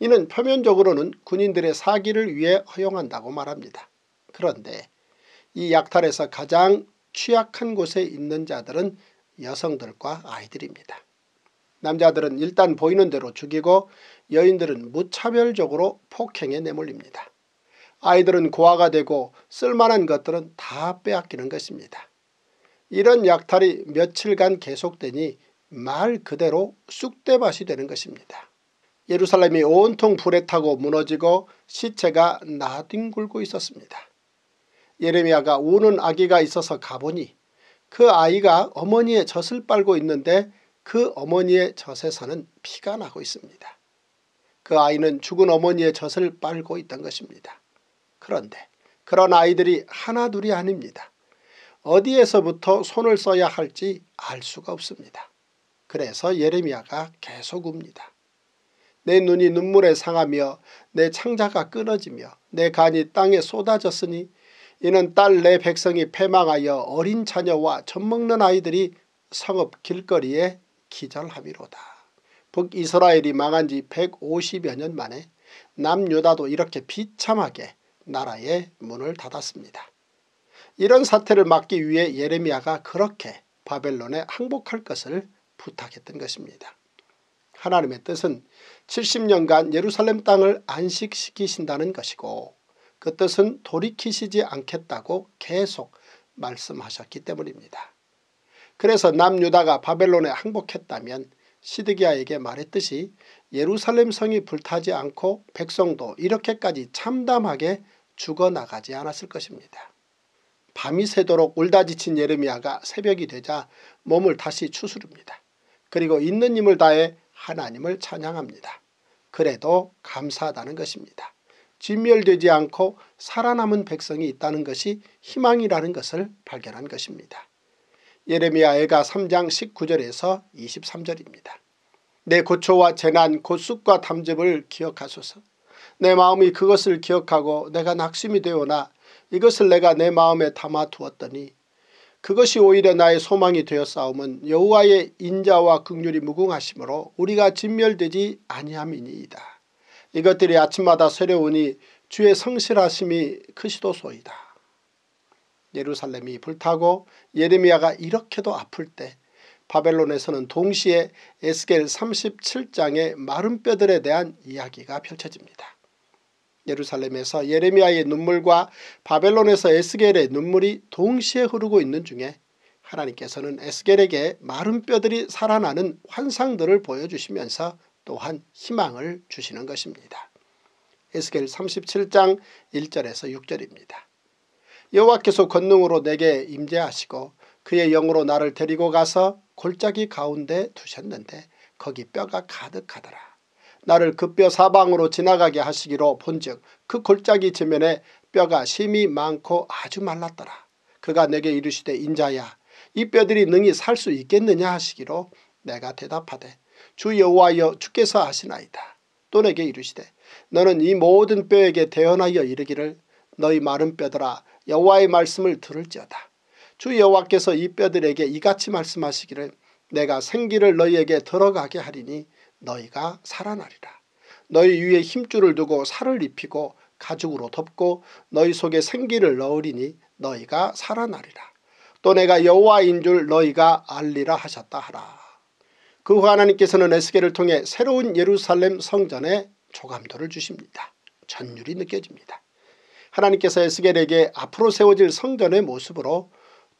이는 표면적으로는 군인들의 사기를 위해 허용한다고 말합니다. 그런데 이 약탈에서 가장 취약한 곳에 있는 자들은 여성들과 아이들입니다. 남자들은 일단 보이는 대로 죽이고 여인들은 무차별적으로 폭행에 내몰립니다. 아이들은 고아가 되고 쓸만한 것들은 다 빼앗기는 것입니다. 이런 약탈이 며칠간 계속되니 말 그대로 쑥대밭이 되는 것입니다. 예루살렘이 온통 불에 타고 무너지고 시체가 나뒹굴고 있었습니다. 예레미야가 우는 아기가 있어서 가보니 그 아이가 어머니의 젖을 빨고 있는데 그 어머니의 젖에서는 피가 나고 있습니다. 그 아이는 죽은 어머니의 젖을 빨고 있던 것입니다. 그런데 그런 아이들이 하나둘이 아닙니다. 어디에서부터 손을 써야 할지 알 수가 없습니다. 그래서 예레미야가 계속 웁니다. 내 눈이 눈물에 상하며 내 창자가 끊어지며 내 간이 땅에 쏟아졌으니 이는 딸 내 백성이 패망하여 어린 자녀와 젖먹는 아이들이 성읍 길거리에 기절함이로다. 북이스라엘이 망한 지 150여 년 만에 남유다도 이렇게 비참하게 나라의 문을 닫았습니다. 이런 사태를 막기 위해 예레미야가 그렇게 바벨론에 항복할 것을 부탁했던 것입니다. 하나님의 뜻은 70년간 예루살렘 땅을 안식시키신다는 것이고 그 뜻은 돌이키시지 않겠다고 계속 말씀하셨기 때문입니다. 그래서 남유다가 바벨론에 항복했다면 시드기아에게 말했듯이 예루살렘 성이 불타지 않고 백성도 이렇게까지 참담하게 죽어나가지 않았을 것입니다. 밤이 새도록 울다 지친 예레미야가 새벽이 되자 몸을 다시 추스릅니다. 그리고 있는 힘을 다해 하나님을 찬양합니다. 그래도 감사하다는 것입니다. 진멸되지 않고 살아남은 백성이 있다는 것이 희망이라는 것을 발견한 것입니다. 예레미야 애가 3장 19절에서 23절입니다. 내 고초와 재난, 고쑥과 담즙을 기억하소서. 내 마음이 그것을 기억하고 내가 낙심이 되오나 이것을 내가 내 마음에 담아두었더니 그것이 오히려 나의 소망이 되어 싸움은 여호와의 인자와 극률이 무궁하심으로 우리가 진멸되지 아니함이니이다. 이것들이 아침마다 새려오니 주의 성실하심이 크시도소이다. 예루살렘이 불타고 예레미야가 이렇게도 아플 때 바벨론에서는 동시에 에스겔 37장의 마른 뼈들에 대한 이야기가 펼쳐집니다. 예루살렘에서 예레미야의 눈물과 바벨론에서 에스겔의 눈물이 동시에 흐르고 있는 중에 하나님께서는 에스겔에게 마른 뼈들이 살아나는 환상들을 보여주시면서 또한 희망을 주시는 것입니다. 에스겔 37장 1절에서 6절입니다. 여호와께서 권능으로 내게 임재하시고 그의 영으로 나를 데리고 가서 골짜기 가운데 두셨는데 거기 뼈가 가득하더라. 나를 그 뼈 사방으로 지나가게 하시기로 본즉 그 골짜기 지면에 뼈가 심이 많고 아주 말랐더라. 그가 내게 이르시되 인자야 이 뼈들이 능히 살 수 있겠느냐 하시기로 내가 대답하되 주 여호와여 주께서 하시나이다. 또 내게 이르시되 너는 이 모든 뼈에게 대언하여 이르기를 너희 마른 뼈들아 여호와의 말씀을 들을지어다. 주 여호와께서 이 뼈들에게 이같이 말씀하시기를 내가 생기를 너희에게 들어가게 하리니 너희가 살아나리라. 너희 위에 힘줄을 두고 살을 입히고 가죽으로 덮고 너희 속에 생기를 넣으리니 너희가 살아나리라. 또 내가 여호와인 줄 너희가 알리라 하셨다 하라. 그후 하나님께서는 에스겔을 통해 새로운 예루살렘 성전에 조감도를 주십니다. 전율이 느껴집니다. 하나님께서 에스겔에게 앞으로 세워질 성전의 모습으로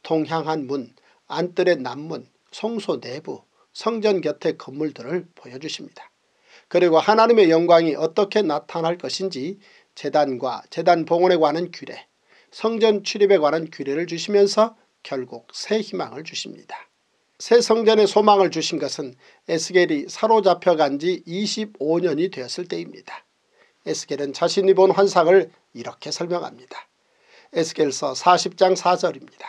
동향한 문, 안뜰의 남문, 성소 내부, 성전 곁의 건물들을 보여주십니다. 그리고 하나님의 영광이 어떻게 나타날 것인지 재단과 재단 봉헌에 관한 규례, 성전 출입에 관한 규례를 주시면서 결국 새 희망을 주십니다. 새 성전의 소망을 주신 것은 에스겔이 사로잡혀간 지 25년이 되었을 때입니다. 에스겔은 자신이 본 환상을 이렇게 설명합니다. 에스겔서 40장 4절입니다.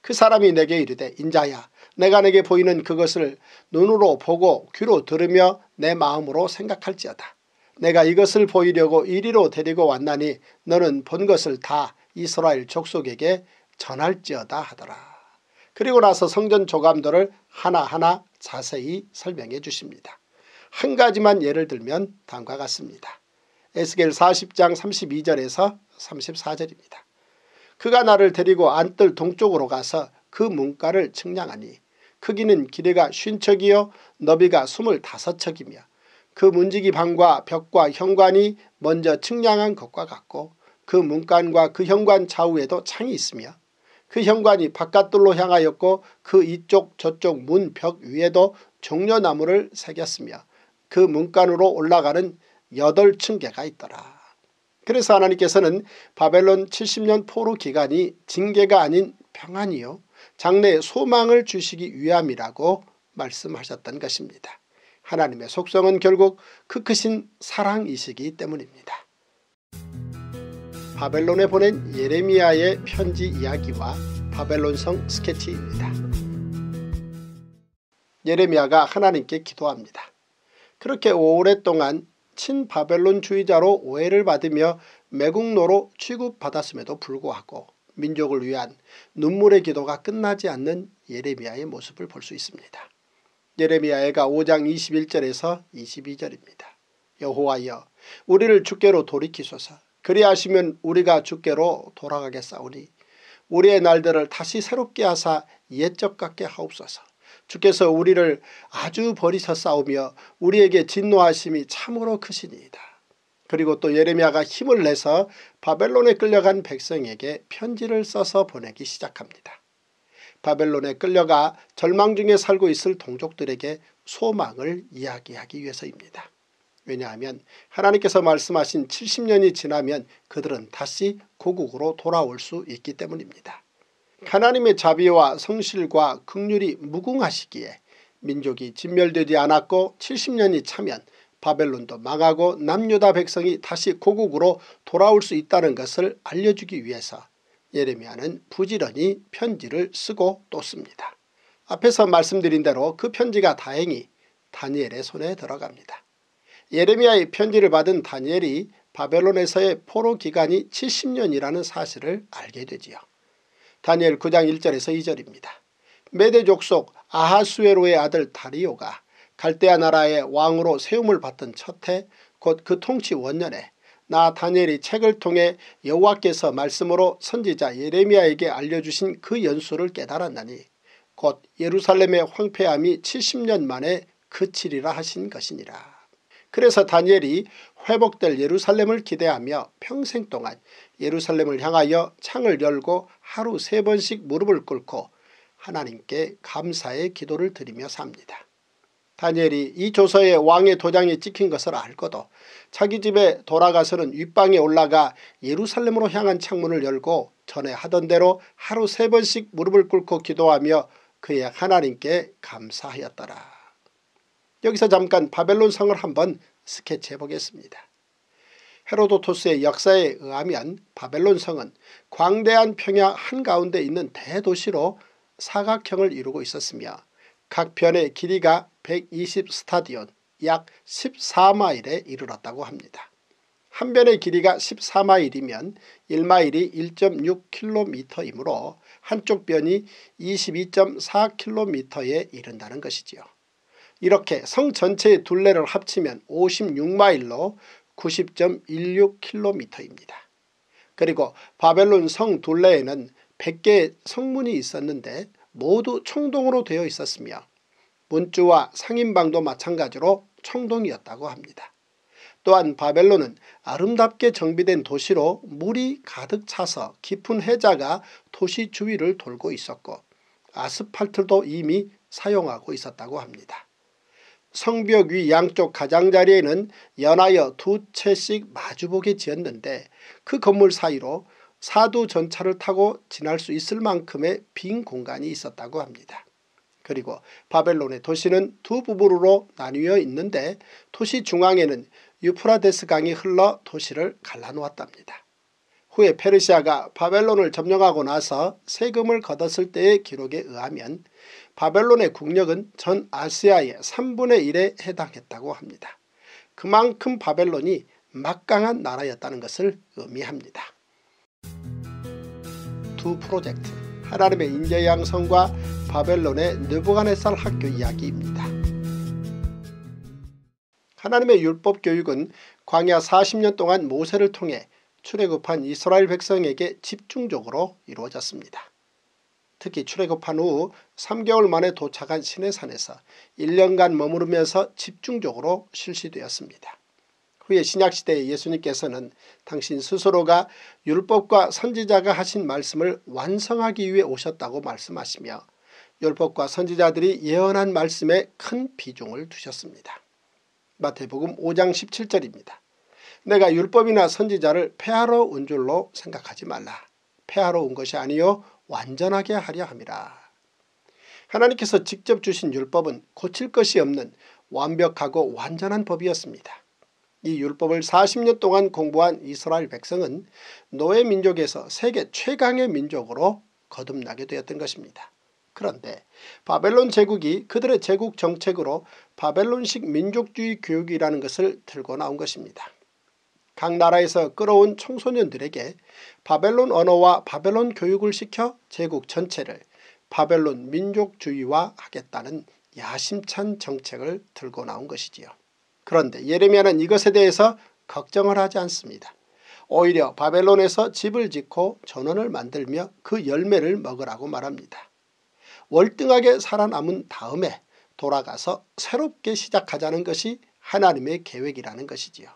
그 사람이 내게 이르되 인자야 내가 내게 보이는 그것을 눈으로 보고 귀로 들으며 내 마음으로 생각할지어다. 내가 이것을 보이려고 이리로 데리고 왔나니 너는 본 것을 다 이스라엘 족속에게 전할지어다 하더라. 그리고 나서 성전 조감도를 하나하나 자세히 설명해 주십니다. 한 가지만 예를 들면 다음과 같습니다. 에스겔 40장 32절에서 34절입니다. 그가 나를 데리고 안뜰 동쪽으로 가서 그 문가를 측량하니 크기는 길이가 쉰척이요 너비가 25척이며 그 문지기 방과 벽과 현관이 먼저 측량한 것과 같고 그 문간과 그 현관 좌우에도 창이 있으며 그 현관이 바깥돌로 향하였고 그 이쪽 저쪽 문 벽 위에도 종려나무를 새겼으며 그 문간으로 올라가는 여덟 층계가 있더라. 그래서 하나님께서는 바벨론 70년 포로 기간이 징계가 아닌 평안이요 장래의 소망을 주시기 위함이라고 말씀하셨던 것입니다. 하나님의 속성은 결국 그 크신 사랑이시기 때문입니다. 바벨론에 보낸 예레미야의 편지 이야기와 바벨론성 스케치입니다. 예레미야가 하나님께 기도합니다. 그렇게 오랫동안 친바벨론주의자로 오해를 받으며 매국노로 취급받았음에도 불구하고 민족을 위한 눈물의 기도가 끝나지 않는 예레미야의 모습을 볼 수 있습니다. 예레미야애가 5장 21절에서 22절입니다. 여호와여 우리를 주께로 돌이키소서 그리하시면 우리가 주께로 돌아가겠사오니 우리의 날들을 다시 새롭게 하사 옛적 같게 하옵소서 주께서 우리를 아주 버리서 싸우며 우리에게 진노하심이 참으로 크시니이다. 그리고 또 예레미야가 힘을 내서 바벨론에 끌려간 백성에게 편지를 써서 보내기 시작합니다. 바벨론에 끌려가 절망 중에 살고 있을 동족들에게 소망을 이야기하기 위해서입니다. 왜냐하면 하나님께서 말씀하신 70년이 지나면 그들은 다시 고국으로 돌아올 수 있기 때문입니다. 하나님의 자비와 성실과 극률이 무궁하시기에 민족이 진멸되지 않았고 70년이 차면 바벨론도 망하고 남유다 백성이 다시 고국으로 돌아올 수 있다는 것을 알려주기 위해서 예레미야는 부지런히 편지를 쓰고 또 씁니다. 앞에서 말씀드린 대로 그 편지가 다행히 다니엘의 손에 들어갑니다. 예레미야의 편지를 받은 다니엘이 바벨론에서의 포로 기간이 70년이라는 사실을 알게 되지요. 다니엘 9장 1절에서 2절입니다. 메대족 속 아하수에로의 아들 다리오가 갈대아 나라의 왕으로 세움을 받던 첫해 곧 그 통치 원년에 나 다니엘이 책을 통해 여호와께서 말씀으로 선지자 예레미야에게 알려주신 그 연수를 깨달았나니 곧 예루살렘의 황폐함이 70년 만에 그치리라 하신 것이니라. 그래서 다니엘이 회복될 예루살렘을 기대하며 평생 동안 예루살렘을 향하여 창을 열고 하루 세 번씩 무릎을 꿇고 하나님께 감사의 기도를 드리며 삽니다. 다니엘이 이 조서에 왕의 도장이 찍힌 것을 알거도 자기 집에 돌아가서는 윗방에 올라가 예루살렘으로 향한 창문을 열고 전에 하던 대로 하루 세 번씩 무릎을 꿇고 기도하며 그의 하나님께 감사하였더라. 여기서 잠깐 바벨론 성을 한번 스케치해 보겠습니다. 헤로도토스의 역사에 의하면 바벨론 성은 광대한 평야 한가운데 있는 대도시로 사각형을 이루고 있었으며 각 편의 길이가 120 스타디온 약 14마일에 이르렀다고 합니다. 한 변의 길이가 14마일이면 1마일이 1.6km이므로 한쪽 변이 22.4km에 이른다는 것이지요. 이렇게 성 전체의 둘레를 합치면 56마일로 90.16km입니다. 그리고 바벨론 성 둘레에는 100개의 성문이 있었는데 모두 총동으로 되어 있었으며 문주와 상인방도 마찬가지로 청동이었다고 합니다. 또한 바벨론은 아름답게 정비된 도시로 물이 가득 차서 깊은 해자가 도시 주위를 돌고 있었고 아스팔트도 이미 사용하고 있었다고 합니다. 성벽 위 양쪽 가장자리에는 연하여 두 채씩 마주보게 지었는데 그 건물 사이로 사두 전차를 타고 지날 수 있을 만큼의 빈 공간이 있었다고 합니다. 그리고 바벨론의 도시는 두 부부로 나뉘어 있는데 도시 중앙에는 유프라데스 강이 흘러 도시를 갈라놓았답니다. 후에 페르시아가 바벨론을 점령하고 나서 세금을 걷었을 때의 기록에 의하면 바벨론의 국력은 전 아시아의 3분의 1에 해당했다고 합니다. 그만큼 바벨론이 막강한 나라였다는 것을 의미합니다. 두 프로젝트 하나님의 인재 양성과 바벨론의 느부간네살 학교 이야기입니다. 하나님의 율법 교육은 광야 40년 동안 모세를 통해 출애굽한 이스라엘 백성에게 집중적으로 이루어졌습니다. 특히 출애굽한 후 3개월 만에 도착한 시내산에서 1년간 머무르면서 집중적으로 실시되었습니다. 후에 신약시대의 예수님께서는 당신 스스로가 율법과 선지자가 하신 말씀을 완성하기 위해 오셨다고 말씀하시며 율법과 선지자들이 예언한 말씀에 큰 비중을 두셨습니다. 마태복음 5장 17절입니다. 내가 율법이나 선지자를 폐하러 온 줄로 생각하지 말라. 폐하러 온 것이 아니요 완전하게 하려 함이라. 하나님께서 직접 주신 율법은 고칠 것이 없는 완벽하고 완전한 법이었습니다. 이 율법을 40년 동안 공부한 이스라엘 백성은 노예 민족에서 세계 최강의 민족으로 거듭나게 되었던 것입니다. 그런데 바벨론 제국이 그들의 제국 정책으로 바벨론식 민족주의 교육이라는 것을 들고 나온 것입니다. 각 나라에서 끌어온 청소년들에게 바벨론 언어와 바벨론 교육을 시켜 제국 전체를 바벨론 민족주의화 하겠다는 야심찬 정책을 들고 나온 것이지요. 그런데 예레미야는 이것에 대해서 걱정을 하지 않습니다. 오히려 바벨론에서 집을 짓고 전원을 만들며 그 열매를 먹으라고 말합니다. 월등하게 살아남은 다음에 돌아가서 새롭게 시작하자는 것이 하나님의 계획이라는 것이지요.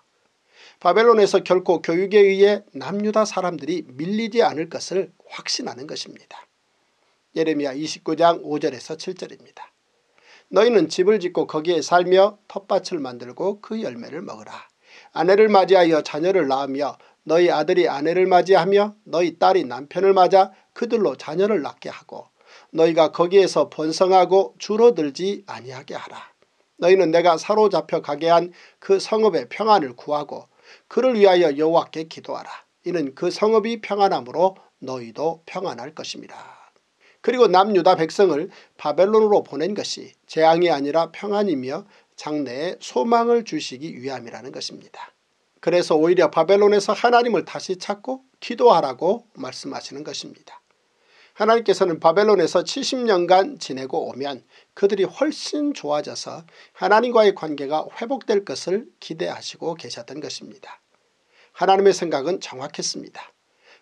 바벨론에서 결코 교육에 의해 남유다 사람들이 밀리지 않을 것을 확신하는 것입니다. 예레미야 29장 5절에서 7절입니다. 너희는 집을 짓고 거기에 살며 텃밭을 만들고 그 열매를 먹으라. 아내를 맞이하여 자녀를 낳으며 너희 아들이 아내를 맞이하며 너희 딸이 남편을 맞아 그들로 자녀를 낳게 하고 너희가 거기에서 번성하고 줄어들지 아니하게 하라. 너희는 내가 사로잡혀 가게 한 그 성읍의 평안을 구하고 그를 위하여 여호와께 기도하라. 이는 그 성읍이 평안함으로 너희도 평안할 것입니다. 그리고 남유다 백성을 바벨론으로 보낸 것이 재앙이 아니라 평안이며 장래에 소망을 주시기 위함이라는 것입니다. 그래서 오히려 바벨론에서 하나님을 다시 찾고 기도하라고 말씀하시는 것입니다. 하나님께서는 바벨론에서 70년간 지내고 오면 그들이 훨씬 좋아져서 하나님과의 관계가 회복될 것을 기대하시고 계셨던 것입니다. 하나님의 생각은 정확했습니다.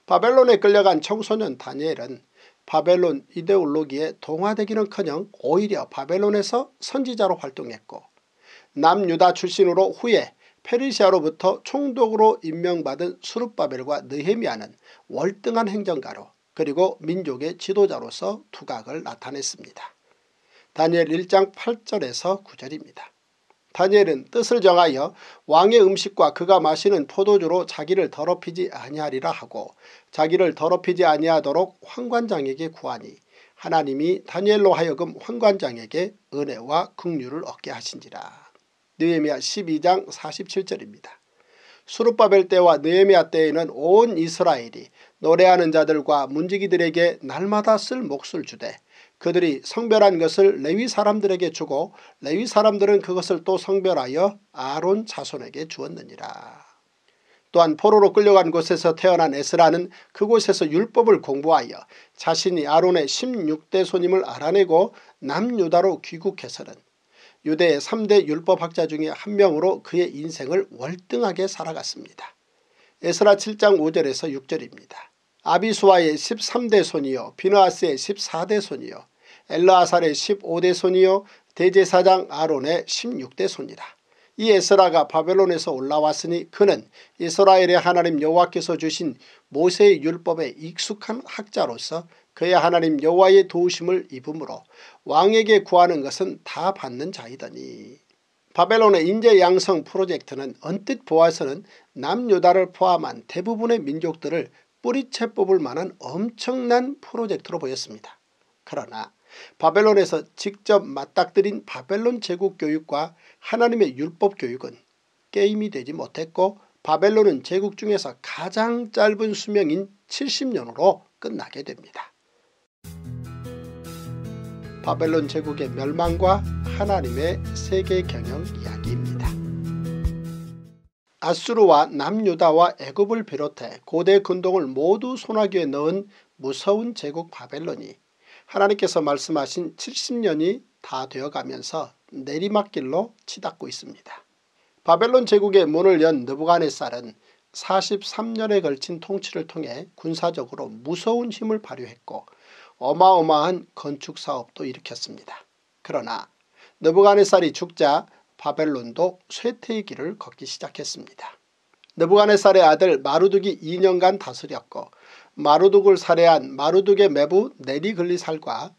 바벨론에 끌려간 청소년 다니엘은 바벨론 이데올로기에 동화되기는커녕 오히려 바벨론에서 선지자로 활동했고 남유다 출신으로 후에 페르시아로부터 총독으로 임명받은 수룹바벨과 느헤미아는 월등한 행정가로 그리고 민족의 지도자로서 두각을 나타냈습니다. 다니엘 1장 8절에서 9절입니다. 다니엘은 뜻을 정하여 왕의 음식과 그가 마시는 포도주로 자기를 더럽히지 아니하리라 하고 자기를 더럽히지 아니하도록 황관장에게 구하니 하나님이 다니엘로 하여금 황관장에게 은혜와 긍휼을 얻게 하신지라. 느헤미야 12장 47절입니다. 수르바벨 때와 느헤미야 때에는 온 이스라엘이 노래하는 자들과 문지기들에게 날마다 쓸 몫을 주되 그들이 성별한 것을 레위 사람들에게 주고 레위 사람들은 그것을 또 성별하여 아론 자손에게 주었느니라. 또한 포로로 끌려간 곳에서 태어난 에스라는 그곳에서 율법을 공부하여 자신이 아론의 16대 손님을 알아내고 남유다로 귀국해서는 유대의 3대 율법학자 중에 한 명으로 그의 인생을 월등하게 살아갔습니다. 에스라 7장 5절에서 6절입니다. 아비수아의 13대 손이요 비누아스의 14대 손이요 엘라아살의 15대 손이요 대제사장 아론의 16대 손이라. 이 에스라가 바벨론에서 올라왔으니 그는 이스라엘의 하나님 여호와께서 주신 모세의 율법에 익숙한 학자로서 그의 하나님 여호와의 도우심을 입음으로 왕에게 구하는 것은 다 받는 자이더니. 바벨론의 인재양성 프로젝트는 언뜻 보아서는 남유다를 포함한 대부분의 민족들을 뿌리채 뽑을 만한 엄청난 프로젝트로 보였습니다. 그러나 바벨론에서 직접 맞닥뜨린 바벨론 제국 교육과 하나님의 율법 교육은 게임이 되지 못했고 바벨론은 제국 중에서 가장 짧은 수명인 70년으로 끝나게 됩니다. 바벨론 제국의 멸망과 하나님의 세계 경영 이야기입니다. 아수르와 남유다와 애굽을 비롯해 고대 근동을 모두 소나기에 넣은 무서운 제국 바벨론이 하나님께서 말씀하신 70년이 다 되어가면서 내리막길로 치닫고 있습니다. 바벨론 제국의 문을 연 느부갓네살은 43년에 걸친 통치를 통해 군사적으로 무서운 힘을 발휘했고 어마어마한 건축사업도 일으켰습니다. 그러나 느부갓네살이 죽자 바벨론도 쇠퇴의 길을 걷기 시작했습니다. 느부갓네살의 아들 마루둑이 2년간 다스렸고 마루둑을 살해한 마루둑의 매부 네리글리살과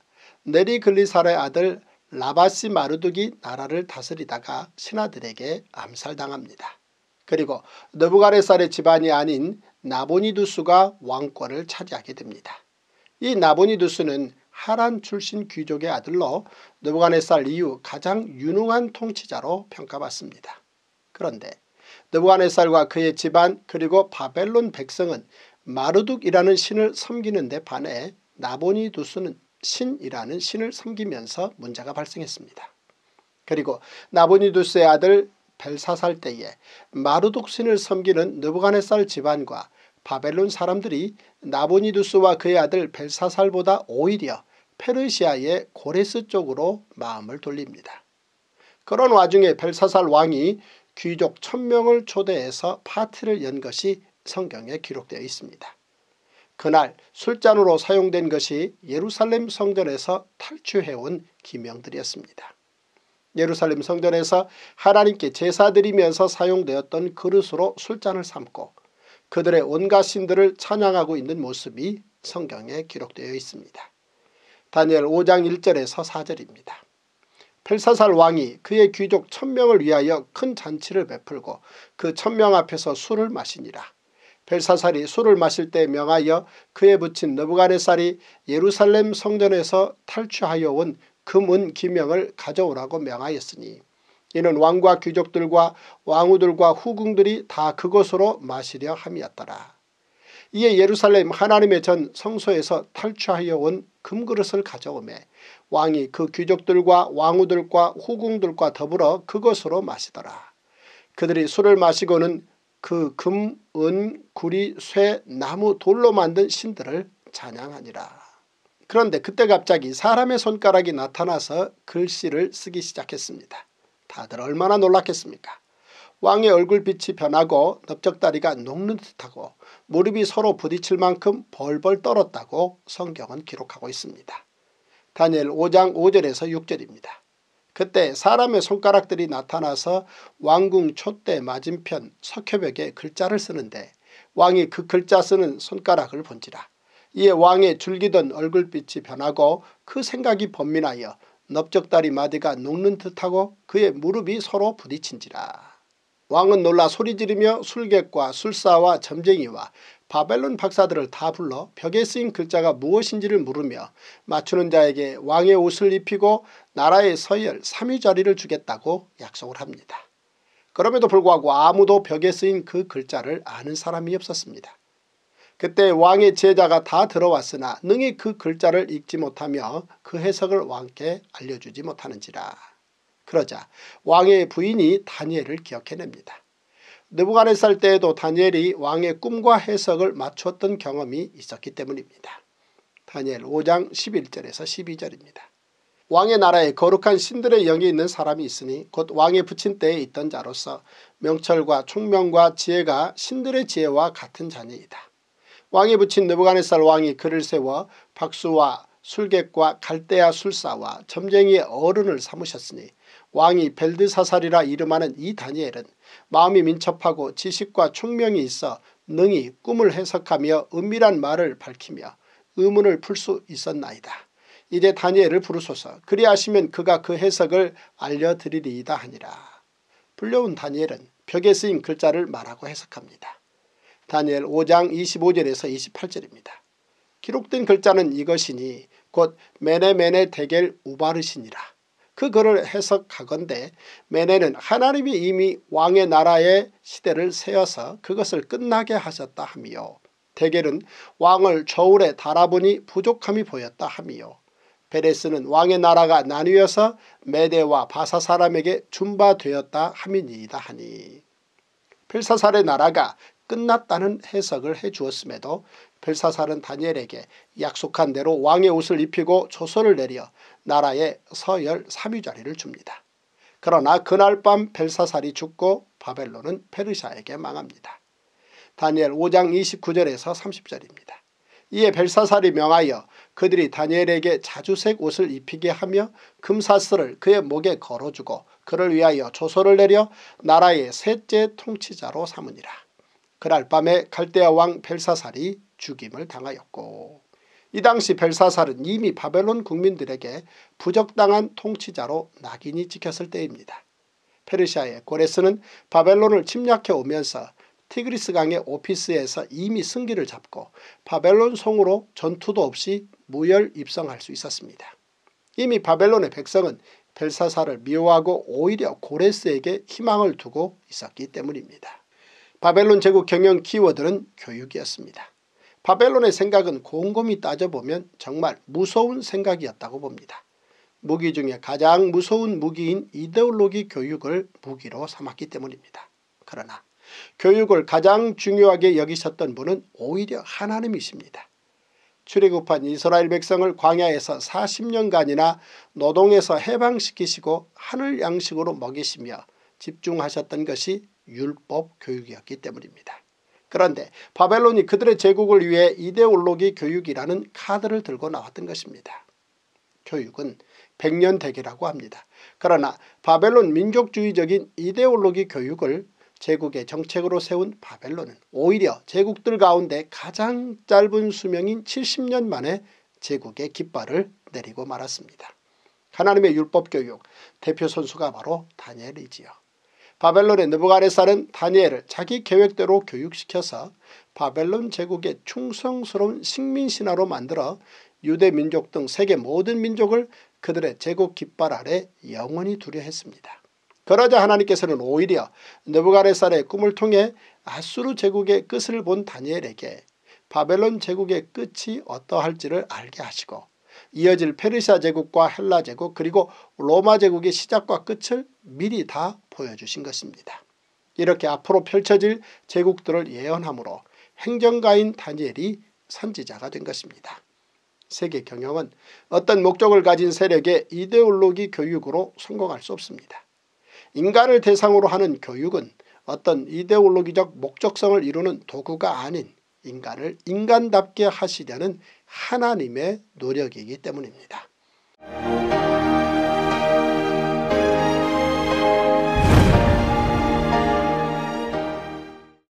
네리글리살의 아들 라바시 마루둑이 나라를 다스리다가 신하들에게 암살당합니다. 그리고 느부갓네살의 집안이 아닌 나보니두스가 왕권을 차지하게 됩니다. 이 나보니두스는 하란 출신 귀족의 아들로 느부갓네살 이후 가장 유능한 통치자로 평가받습니다. 그런데 느부갓네살과 그의 집안 그리고 바벨론 백성은 마르둑이라는 신을 섬기는 데 반해 나보니 두스는 신이라는 신을 섬기면서 문제가 발생했습니다. 그리고 나보니두스의 아들 벨사살 때에 마르둑 신을 섬기는 느부갓네살 집안과 바벨론 사람들이 나보니두스와 그의 아들 벨사살보다 오히려 페르시아의 고레스 쪽으로 마음을 돌립니다. 그런 와중에 벨사살 왕이 귀족 천명을 초대해서 파티를 연 것이 성경에 기록되어 있습니다. 그날 술잔으로 사용된 것이 예루살렘 성전에서 탈취해온 기명들이었습니다. 예루살렘 성전에서 하나님께 제사드리면서 사용되었던 그릇으로 술잔을 삼고 그들의 온갖 신들을 찬양하고 있는 모습이 성경에 기록되어 있습니다. 다니엘 5장 1절에서 4절입니다. 벨사살 왕이 그의 귀족 천명을 위하여 큰 잔치를 베풀고 그 천 명 앞에서 술을 마시니라. 벨사살이 술을 마실 때 명하여 그에 붙인 너부가네살이 예루살렘 성전에서 탈취하여 온 금은 기명을 가져오라고 명하였으니 이는 왕과 귀족들과 왕후들과 후궁들이 다 그것으로 마시려 함이었더라. 이에 예루살렘 하나님의 전 성소에서 탈취하여 온 금그릇을 가져오매 왕이 그 귀족들과 왕후들과 후궁들과 더불어 그것으로 마시더라. 그들이 술을 마시고는 그 금, 은, 구리, 쇠, 나무, 돌로 만든 신들을 찬양하니라. 그런데 그때 갑자기 사람의 손가락이 나타나서 글씨를 쓰기 시작했습니다. 다들 얼마나 놀랐겠습니까? 왕의 얼굴빛이 변하고 넓적다리가 녹는 듯하고 무릎이 서로 부딪힐 만큼 벌벌 떨었다고 성경은 기록하고 있습니다. 다니엘 5장 5절에서 6절입니다. 그때 사람의 손가락들이 나타나서 왕궁 촛대 맞은편 석회벽에 글자를 쓰는데 왕이 그 글자 쓰는 손가락을 본지라. 이에 왕의 줄기던 얼굴빛이 변하고 그 생각이 번민하여 넓적다리 마디가 녹는 듯하고 그의 무릎이 서로 부딪힌지라. 왕은 놀라 소리지르며 술객과 술사와 점쟁이와 바벨론 박사들을 다 불러 벽에 쓰인 글자가 무엇인지를 물으며 맞추는 자에게 왕의 옷을 입히고 나라의 서열 3위 자리를 주겠다고 약속을 합니다. 그럼에도 불구하고 아무도 벽에 쓰인 그 글자를 아는 사람이 없었습니다. 그때 왕의 제자가 다 들어왔으나 능히 그 글자를 읽지 못하며 그 해석을 왕께 알려주지 못하는지라. 그러자 왕의 부인이 다니엘을 기억해냅니다. 느부갓네살 때에도 다니엘이 왕의 꿈과 해석을 맞췄던 경험이 있었기 때문입니다. 다니엘 5장 11절에서 12절입니다. 왕의 나라에 거룩한 신들의 영이 있는 사람이 있으니 곧 왕의 부친 때에 있던 자로서 명철과 총명과 지혜가 신들의 지혜와 같은 자니이다. 왕의 부친 느부갓네살 왕이 그를 세워 박수와 술객과 갈대아 술사와 점쟁이의 어른을 삼으셨으니 왕이 벨드사살이라 이름하는 이 다니엘은 마음이 민첩하고 지식과 총명이 있어 능히 꿈을 해석하며 은밀한 말을 밝히며 의문을 풀 수 있었나이다. 이제 다니엘을 부르소서 그리하시면 그가 그 해석을 알려드리리이다 하니라. 불려온 다니엘은 벽에 쓰인 글자를 말하고 해석합니다. 다니엘 5장 25절에서 28절입니다. 기록된 글자는 이것이니 곧 메네메네 대겔 우바르신이라 그거를 해석하건대 메네는 하나님이 이미 왕의 나라의 시대를 세워서 그것을 끝나게 하셨다 하며 대겔은 왕을 저울에 달아보니 부족함이 보였다 하며 베레스는 왕의 나라가 나뉘어서 메대와 바사 사람에게 준바되었다 함이니이다 하니 필사살의 나라가 끝났다는 해석을 해주었음에도 벨사살은 다니엘에게 약속한 대로 왕의 옷을 입히고 조서를 내려 나라의 서열 3위자리를 줍니다. 그러나 그날 밤 벨사살이 죽고 바벨론은 페르시아에게 망합니다. 다니엘 5장 29절에서 30절입니다. 이에 벨사살이 명하여 그들이 다니엘에게 자주색 옷을 입히게 하며 금사슬을 그의 목에 걸어주고 그를 위하여 조서를 내려 나라의 셋째 통치자로 삼으니라. 그날 밤에 갈대아 왕 벨사살이 죽임을 당하였고 이 당시 벨사살은 이미 바벨론 국민들에게 부적당한 통치자로 낙인이 찍혔을 때입니다. 페르시아의 고레스는 바벨론을 침략해 오면서 티그리스 강의 오피스에서 이미 승기를 잡고 바벨론 송으로 전투도 없이 무혈 입성할 수 있었습니다. 이미 바벨론의 백성은 벨사살을 미워하고 오히려 고레스에게 희망을 두고 있었기 때문입니다. 바벨론 제국 경영 키워드는 교육이었습니다. 바벨론의 생각은 곰곰이 따져보면 정말 무서운 생각이었다고 봅니다. 무기 중에 가장 무서운 무기인 이데올로기 교육을 무기로 삼았기 때문입니다. 그러나 교육을 가장 중요하게 여기셨던 분은 오히려 하나님이십니다. 출애굽한 이스라엘 백성을 광야에서 40년간이나 노동에서 해방시키시고 하늘 양식으로 먹이시며 집중하셨던 것이 율법 교육이었기 때문입니다. 그런데 바벨론이 그들의 제국을 위해 이데올로기 교육이라는 카드를 들고 나왔던 것입니다. 교육은 백년 대계라고 합니다. 그러나 바벨론 민족주의적인 이데올로기 교육을 제국의 정책으로 세운 바벨론은 오히려 제국들 가운데 가장 짧은 수명인 70년 만에 제국의 깃발을 내리고 말았습니다. 하나님의 율법교육 대표 선수가 바로 다니엘이지요. 바벨론의 느부가네살은 다니엘을 자기 계획대로 교육시켜서 바벨론 제국의 충성스러운 식민신화로 만들어 유대 민족 등 세계 모든 민족을 그들의 제국 깃발 아래 영원히 두려 했습니다. 그러자 하나님께서는 오히려 느부가네살의 꿈을 통해 아수르 제국의 끝을 본 다니엘에게 바벨론 제국의 끝이 어떠할지를 알게 하시고 이어질 페르시아 제국과 헬라 제국 그리고 로마 제국의 시작과 끝을 미리 다 보여주신 것입니다. 이렇게 앞으로 펼쳐질 제국들을 예언함으로 행정가인 다니엘이 선지자가 된 것입니다. 세계 경영은 어떤 목적을 가진 세력의 이데올로기 교육으로 성공할 수 없습니다. 인간을 대상으로 하는 교육은 어떤 이데올로기적 목적성을 이루는 도구가 아닌 인간을 인간답게 하시려는 하나님의 노력이기 때문입니다.